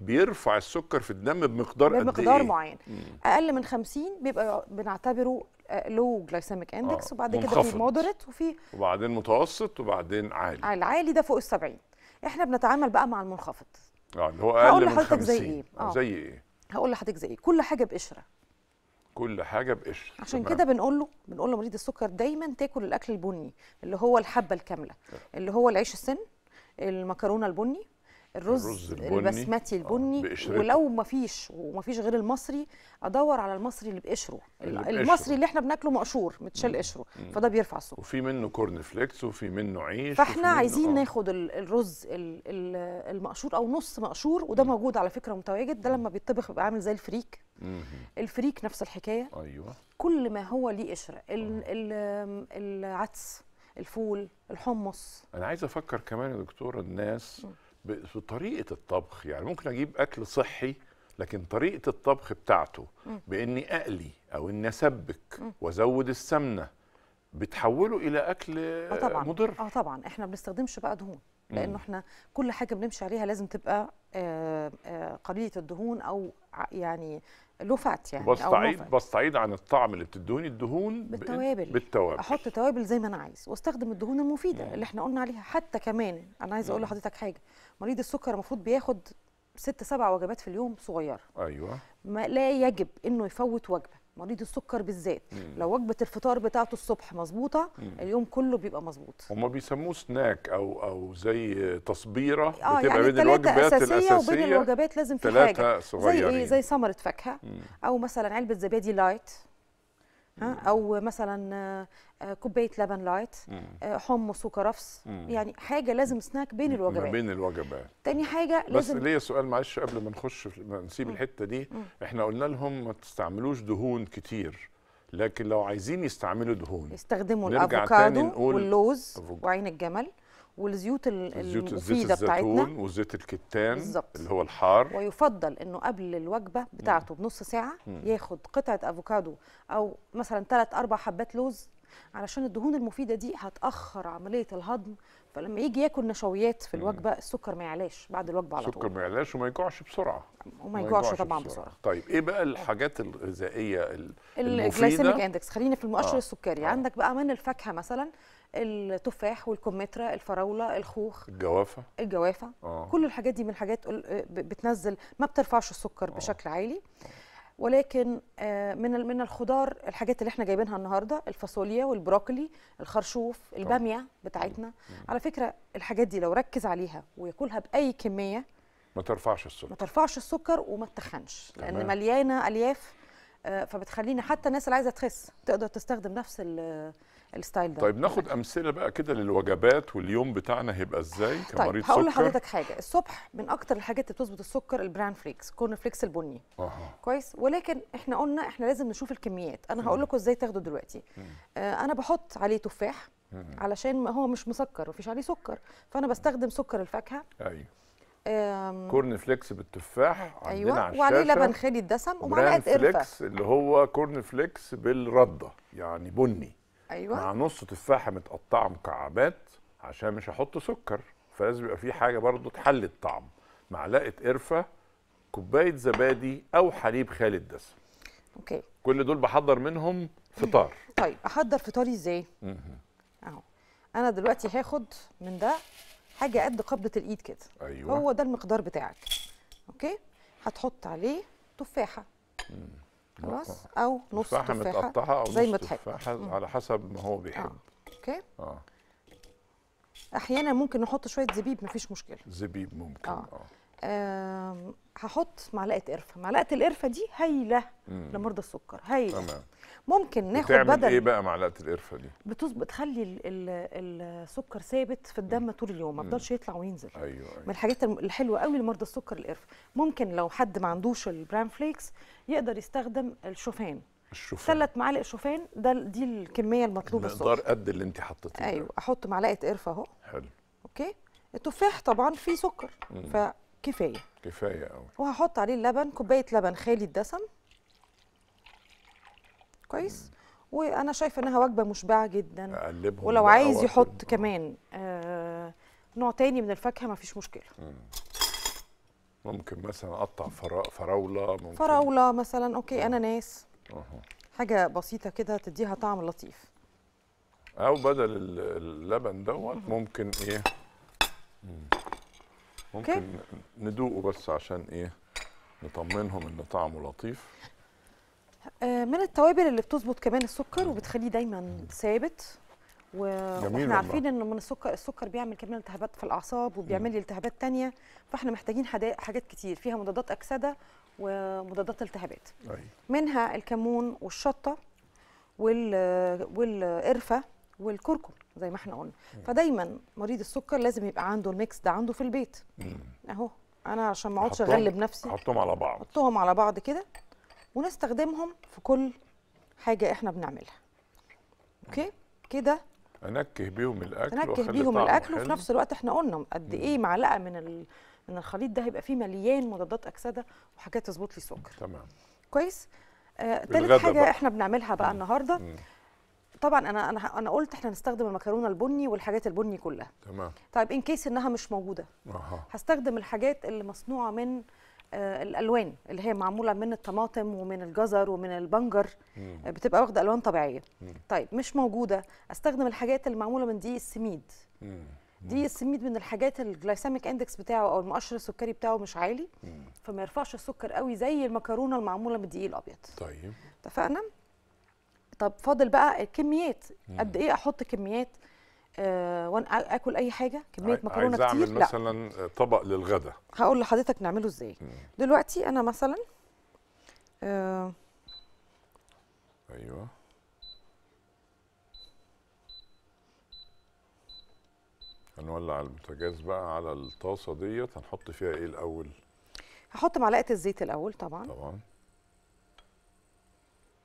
بيرفع السكر في الدم بمقدار قد ايه؟ بمقدار معين مم. اقل من 50 بيبقى بنعتبره لو جلايسيميك اندكس آه. وبعد كده في مودريت وفي وبعدين متوسط وبعدين عالي العالي ده فوق ال 70 احنا بنتعامل بقى مع المنخفض اه اللي هو اقل من 50 زي ايه؟ آه. زي ايه؟ هقول لحضرتك زي ايه؟ كل حاجه بقشره كل حاجه بقشره عشان كده بنقول له بنقول له مريض السكر دايما تاكل الاكل البني اللي هو الحبه الكامله آه. اللي هو العيش السن المكرونه البني الرز, الرز البني. البسمتي آه، البني بقشرته. ولو ما فيش وما فيش غير المصري ادور على المصري اللي بقشره اللي بقشره. المصري اللي احنا بناكله مقشور متشال قشره فده بيرفع السكر وفي منه كورن فليكس وفي منه عيش فاحنا عايزين آه. ناخد الرز المقشور او نص مقشور وده مم. موجود على فكره متواجد ده لما بيطبخ بيبقى عامل زي الفريك مم. الفريك نفس الحكايه ايوه كل ما هو ليه قشره آه. العدس الفول الحمص انا عايز افكر كمان يا دكتوره الناس مم. في طريقه الطبخ يعني ممكن اجيب اكل صحي لكن طريقه الطبخ بتاعته باني اقلي او اني اسبك وازود السمنه بتحوله الى اكل آه طبعًا. مضر اه طبعا احنا ما بنستخدمش بقى دهون لانه احنا كل حاجه بنمشي عليها لازم تبقى آه، آه، قليله الدهون او يعني لو فات يعني بستعيد بستعيد عن الطعم اللي بتدهوني الدهون بالتوابل بالتوابل احط توابل زي ما انا عايز واستخدم الدهون المفيده مم. اللي احنا قلنا عليها حتى كمان انا عايز اقول لحضرتك حاجه مريض السكر المفروض بياخد ست سبع وجبات في اليوم صغيره ايوه ما لا يجب انه يفوت وجبه مريض السكر بالذات لو وجبه الفطار بتاعته الصبح مظبوطه اليوم كله بيبقى مظبوط هما بيسموه سناك او او زي تصبيره آه يعني بتبقى يعني بين الوجبات الاساسيه وبين الوجبات لازم في حاجه إيه؟ صغيرين. زي ايه زي ثمره فاكهه او مثلا علبه زبادي لايت او مثلا آه، كوبايه لبن لايت آه، حمص وكرفس يعني حاجه لازم سناك بين الوجبات بين الوجبات تاني حاجه لازم بس ليا سؤال معلش قبل ما نخش نسيب الحته دي احنا قلنا لهم ما تستعملوش دهون كتير لكن لو عايزين يستعملوا دهون يستخدموا الافوكادو واللوز وعين الجمل والزيوت المفيده زيت بتاعتنا الزيتون وزيت الكتان بالزبط. اللي هو الحار ويفضل انه قبل الوجبه بتاعته مم. بنص ساعه مم. ياخد قطعه افوكادو او مثلا ثلاث اربع حبات لوز علشان الدهون المفيده دي هتاخر عمليه الهضم فلما يجي ياكل نشويات في الوجبه السكر ما يعلاش بعد الوجبه على طول السكر ما يعلاش وما يجوعش بسرعه وما يجوعش طبعا بسرعة. بسرعه طيب ايه بقى الحاجات الغذائيه الجلايسيميك اندكس خلينا في المؤشر آه. السكري آه. عندك بقى من الفاكهه مثلا التفاح والكمثرى الفراوله الخوخ الجوافه الجوافه آه. كل الحاجات دي من الحاجات آه، بتنزل ما بترفعش السكر آه. بشكل عالي آه. ولكن آه، من من الخضار الحاجات اللي احنا جايبينها النهارده الفاصوليا والبروكلي الخرشوف الباميه بتاعتنا على فكره الحاجات دي لو ركز عليها وياكلها باي كميه ما ترفعش السكر ما ترفعش السكر وما تخنش لان مليانه الياف آه، فبتخلينا حتى الناس اللي عايزه تخس تقدر تستخدم نفس الستايل ده طيب ناخد امثله بقى كده للوجبات واليوم بتاعنا هيبقى ازاي طيب، كمريض طيب هقول لحضرتك حاجه الصبح من اكتر الحاجات اللي بتظبط السكر البران فليكس كورن فليكس البني اها كويس ولكن احنا قلنا احنا لازم نشوف الكميات انا هقول لكم ازاي تاخده دلوقتي آه انا بحط عليه تفاح مم. علشان هو مش مسكر مفيش عليه سكر فانا بستخدم سكر الفاكهه ايوه كورن فليكس بالتفاح أيوة. عندنا على الشاشه وعليه لبن خالي الدسم ومعلقه قرفه اللي هو كورن فليكس بالرده يعني بني ايوه مع نص تفاحه متقطعه مكعبات عشان مش هحط سكر فلازم يبقى في حاجه برضو تحلي الطعم معلقه قرفه كوبايه زبادي او حليب خالي الدسم اوكي كل دول بحضر منهم فطار <laughs> طيب احضر فطاري ازاي اهو انا دلوقتي هاخد من ده حاجه قد قبضه الايد كده ايوه هو ده المقدار بتاعك اوكي هتحط عليه تفاحه مم. خلاص او نص تفاحه متقطعه او زي نص تفاحه على حسب ما هو بيحب آه. اوكي اه احيانا ممكن نحط شويه زبيب مفيش مشكله زبيب ممكن اه, آه. هحط معلقه قرفه معلقه القرفه دي هايله لمرضى السكر هايله تمام ممكن ناخد بتعمل إيه بدل ايه بقى معلقه القرفه دي بتظبط بتخلي السكر ثابت في الدم مم. طول اليوم ما يفضلش يطلع وينزل أيوة, أيوة. من الحاجات الحلوه قوي لمرضى السكر القرفه ممكن لو حد ما عندوش البران فليكس يقدر يستخدم الشوفان الشوفان ثلاث معالق شوفان ده دي الكميه المطلوبه الصبح مقدار قد اللي انت حطيتيه ايوه احط معلقه قرفه اهو حلو اوكي التفاح طبعا فيه سكر مم. فكفايه كفايه قوي وهحط عليه اللبن كوبايه لبن خالي الدسم كويس وانا شايفه انها وجبه مشبعه جدا اقلبهم ولو عايز يحط كمان آه نوع تاني من الفاكهه ما فيش مشكله مم. ممكن مثلا اقطع فراوله ممكن فراوله مثلا اوكي اناناس حاجه بسيطه كده تديها طعم لطيف او بدل اللبن دوت ممكن ايه ممكن ندوقه بس عشان ايه نطمنهم ان طعمه لطيف آه، من التوابل اللي بتظبط كمان السكر وبتخليه دايما ثابت واحنا عارفين ان من السكر السكر بيعمل كمان التهابات في الاعصاب وبيعمل لي التهابات ثانيه فاحنا محتاجين حاجات كتير فيها مضادات اكسده ومضادات التهابات أي. منها الكمون والشطه والقرفه والكركم زي ما احنا قلنا فدايما مريض السكر لازم يبقى عنده الميكس ده عنده في البيت اهو انا عشان ما اقعدش اغلب نفسي احطهم على بعض احطهم على بعض كده ونستخدمهم في كل حاجه احنا بنعملها اوكي كده انكه بيهم الاكل انكه بيهم الاكل وفي نفس الوقت احنا قلنا قد ايه معلقه من ال... من الخليط ده هيبقى فيه مليان مضادات اكسده وحاجات تظبط لي السكر تمام كويس آه تالت حاجه بقى. احنا بنعملها بقى مم. النهارده مم. طبعا انا انا انا قلت احنا هنستخدم المكرونه البني والحاجات البني كلها تمام طيب ان كيس انها مش موجوده أه. هستخدم الحاجات اللي مصنوعه من آه الالوان اللي هي معموله من الطماطم ومن الجزر ومن البنجر مم. آه، بتبقى واخده الوان طبيعيه مم. طيب مش موجوده استخدم الحاجات اللي معموله من دقيق السميد مم. دي السميد من الحاجات الجلايسيميك اندكس بتاعه او المؤشر السكري بتاعه مش عالي مم. فما يرفعش السكر قوي زي المكرونه المعموله من الدقيق الابيض طيب اتفقنا طب فاضل بقى الكميات قد ايه احط كميات آه وانا اكل اي حاجه كميه مكرونه كتير اعمل مثلا آه، طبق للغدا هقول لحضرتك نعمله ازاي دلوقتي انا مثلا آه ايوه هنولع البوتاجاز بقى على الطاسه ديت هنحط فيها ايه الاول هحط معلقه الزيت الاول طبعا طبعا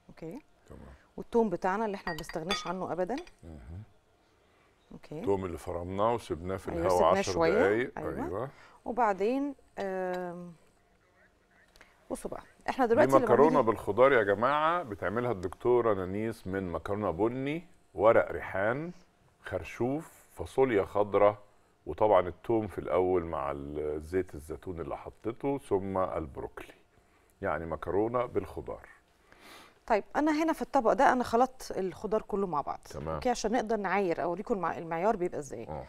اوكي تمام والثوم بتاعنا اللي احنا ما بنستغناش عنه ابدا اوكي الثوم اللي فرمناه وسبناه في أيوة، الهواء أيوة 10 دقائق أيوة. ايوه وبعدين بصوا بقى احنا دلوقتي دي مكرونه بالخضار يا جماعه بتعملها الدكتوره نانيس من مكرونه بني ورق ريحان خرشوف فاصوليا خضراء وطبعا التوم في الاول مع زيت الزيتون اللي حطيته ثم البروكلي يعني مكرونه بالخضار طيب انا هنا في الطبق ده انا خلطت الخضار كله مع بعض تمام. اوكي عشان نقدر نعاير اوريكم المعيار بيبقى ازاي آه,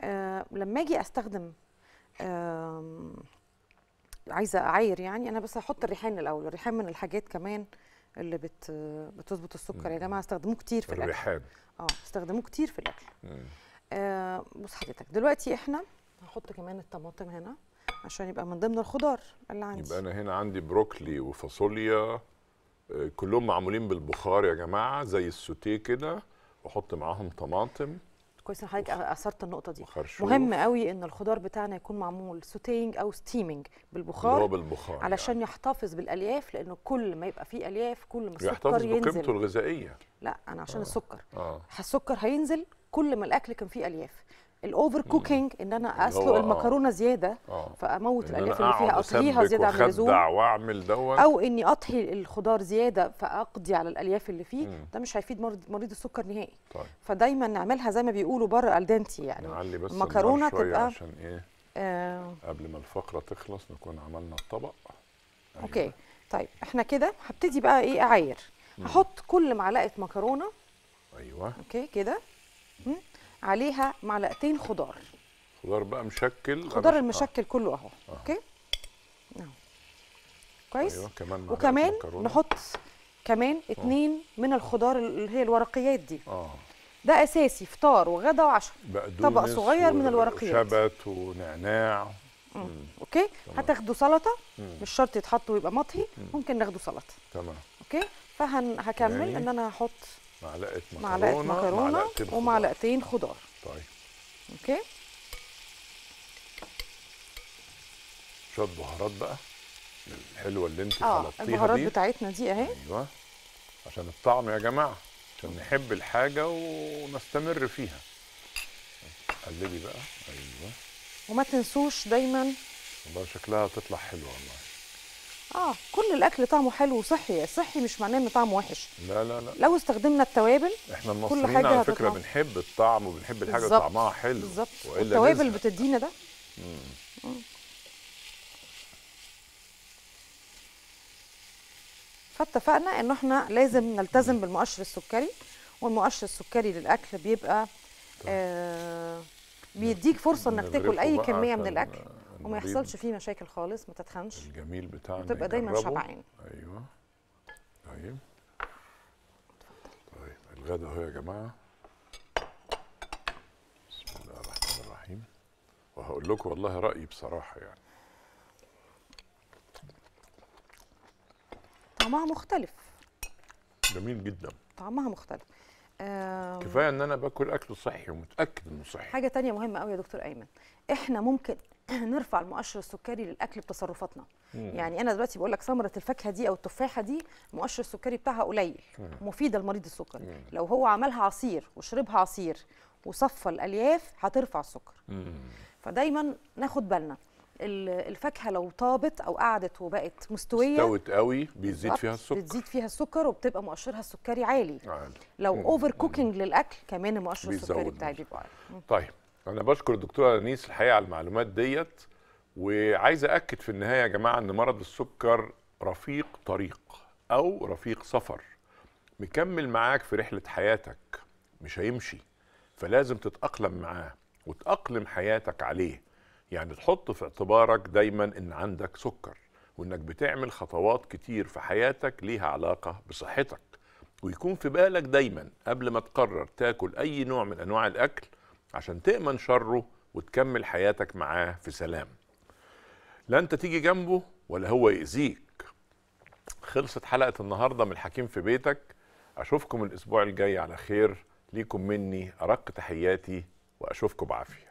آه، لما اجي استخدم آه عايزه اعاير يعني انا بس هحط الريحان الاول الريحان من الحاجات كمان اللي بت بتظبط السكر يا جماعه استخدموه كتير في الاكل الريحان اه استخدموه كتير في الاكل آه بص حضرتك دلوقتي احنا هحط كمان الطماطم هنا عشان يبقى من ضمن الخضار اللي عندي يبقى انا هنا عندي بروكلي وفاصوليا كلهم معمولين بالبخار يا جماعه زي السوتيه كده واحط معاهم طماطم كويس ان حضرتك اثرت النقطه دي مهم قوي ان الخضار بتاعنا يكون معمول سوتينج او ستيمنج بالبخار هو بالبخار يعني. علشان يعني. يحتفظ بالالياف لانه كل ما يبقى فيه الياف كل ما السكر ينزل بقيمته الغذائيه لا انا عشان آه. السكر آه. السكر هينزل كل ما الاكل كان فيه الياف الاوفر كوكينج ان انا اسلق آه. المكرونه زياده آه. فاموت الالياف اللي فيها اطهيها زياده عن اللزوم واعمل دوت او اني اطهي الخضار زياده فاقضي على الالياف اللي فيه مم. ده مش هيفيد مريض, مريض السكر نهائي طيب. فدايما نعملها زي ما بيقولوا بره الدنتي يعني نعلي بس المكرونه تبقى عشان ايه آه. قبل ما الفقره تخلص نكون عملنا الطبق أيوة. اوكي طيب احنا كده هبتدي بقى ايه اعاير هحط كل معلقه مكرونه ايوه اوكي كده عليها معلقتين خضار خضار بقى مشكل خضار المشكل آه. كله اهو آه. اوكي نعم كويس أيوة. كمان وكمان نحط كمان آه. اتنين آه. من الخضار اللي هي الورقيات دي اه ده اساسي فطار وغدا وعشاء طبق صغير من الورقيات شبت ونعناع مم. اوكي هتاخدوا سلطه مم. مش شرط يتحط ويبقى مطهي مم. ممكن ناخده سلطه تمام اوكي فهكمل يعني... ان انا هحط معلقه مكرونه معلقه مكرونه معلقتين ومعلقتين خضار طيب اوكي شويه بهارات بقى الحلوه اللي انت آه البهارات دي. بتاعتنا دي اهي ايوه عشان الطعم يا جماعه عشان نحب الحاجه ونستمر فيها قلبي بقى ايوه وما تنسوش دايما والله شكلها هتطلع حلوه والله اه كل الاكل طعمه حلو وصحي صحي مش معناه ان طعمه وحش لا لا لا لو استخدمنا التوابل احنا المصريين على فكره بنحب الطعم وبنحب الحاجه بالزبط. طعمها حلو بالظبط التوابل بتدينا ده فاتفقنا ان احنا لازم نلتزم بالمؤشر السكري والمؤشر السكري للاكل بيبقى آه بيديك فرصه انك تاكل اي كميه من الاكل وما يحصلش فيه مشاكل خالص ما تتخنش الجميل بتاعنا وتبقى دايما شبعان ايوه طيب طيب الغدا اهو يا جماعه بسم الله الرحمن الرحيم وهقول لكم والله رايي بصراحه يعني طعمها مختلف جميل جدا طعمها مختلف كفايه ان انا باكل اكل صحي ومتاكد انه صحي حاجه تانية مهمه قوي يا دكتور ايمن احنا ممكن <clears throat> نرفع المؤشر السكري للاكل بتصرفاتنا مم. يعني انا دلوقتي بقول لك ثمره الفاكهه دي او التفاحه دي مؤشر السكري بتاعها قليل مم. مفيده لمريض السكر مم. لو هو عملها عصير وشربها عصير وصفى الالياف هترفع السكر مم. فدايما ناخد بالنا الفاكهه لو طابت او قعدت وبقت مستويه استوت قوي بيزيد فيها السكر بتزيد فيها السكر وبتبقى مؤشرها السكري عالي, عالي. لو اوفر كوكينج للاكل كمان المؤشر السكري بتاعي بيبقى عالي طيب انا بشكر الدكتوره انيس الحقيقه على المعلومات ديت وعايز اكد في النهايه يا جماعه ان مرض السكر رفيق طريق او رفيق سفر مكمل معاك في رحله حياتك مش هيمشي فلازم تتاقلم معاه وتاقلم حياتك عليه يعني تحط في اعتبارك دايما ان عندك سكر وانك بتعمل خطوات كتير في حياتك ليها علاقه بصحتك ويكون في بالك دايما قبل ما تقرر تاكل اي نوع من انواع الاكل عشان تأمن شره وتكمل حياتك معاه في سلام لا انت تيجي جنبه ولا هو يأذيك خلصت حلقة النهاردة من الحكيم في بيتك أشوفكم الأسبوع الجاي على خير ليكم مني أرق تحياتي وأشوفكم بعافية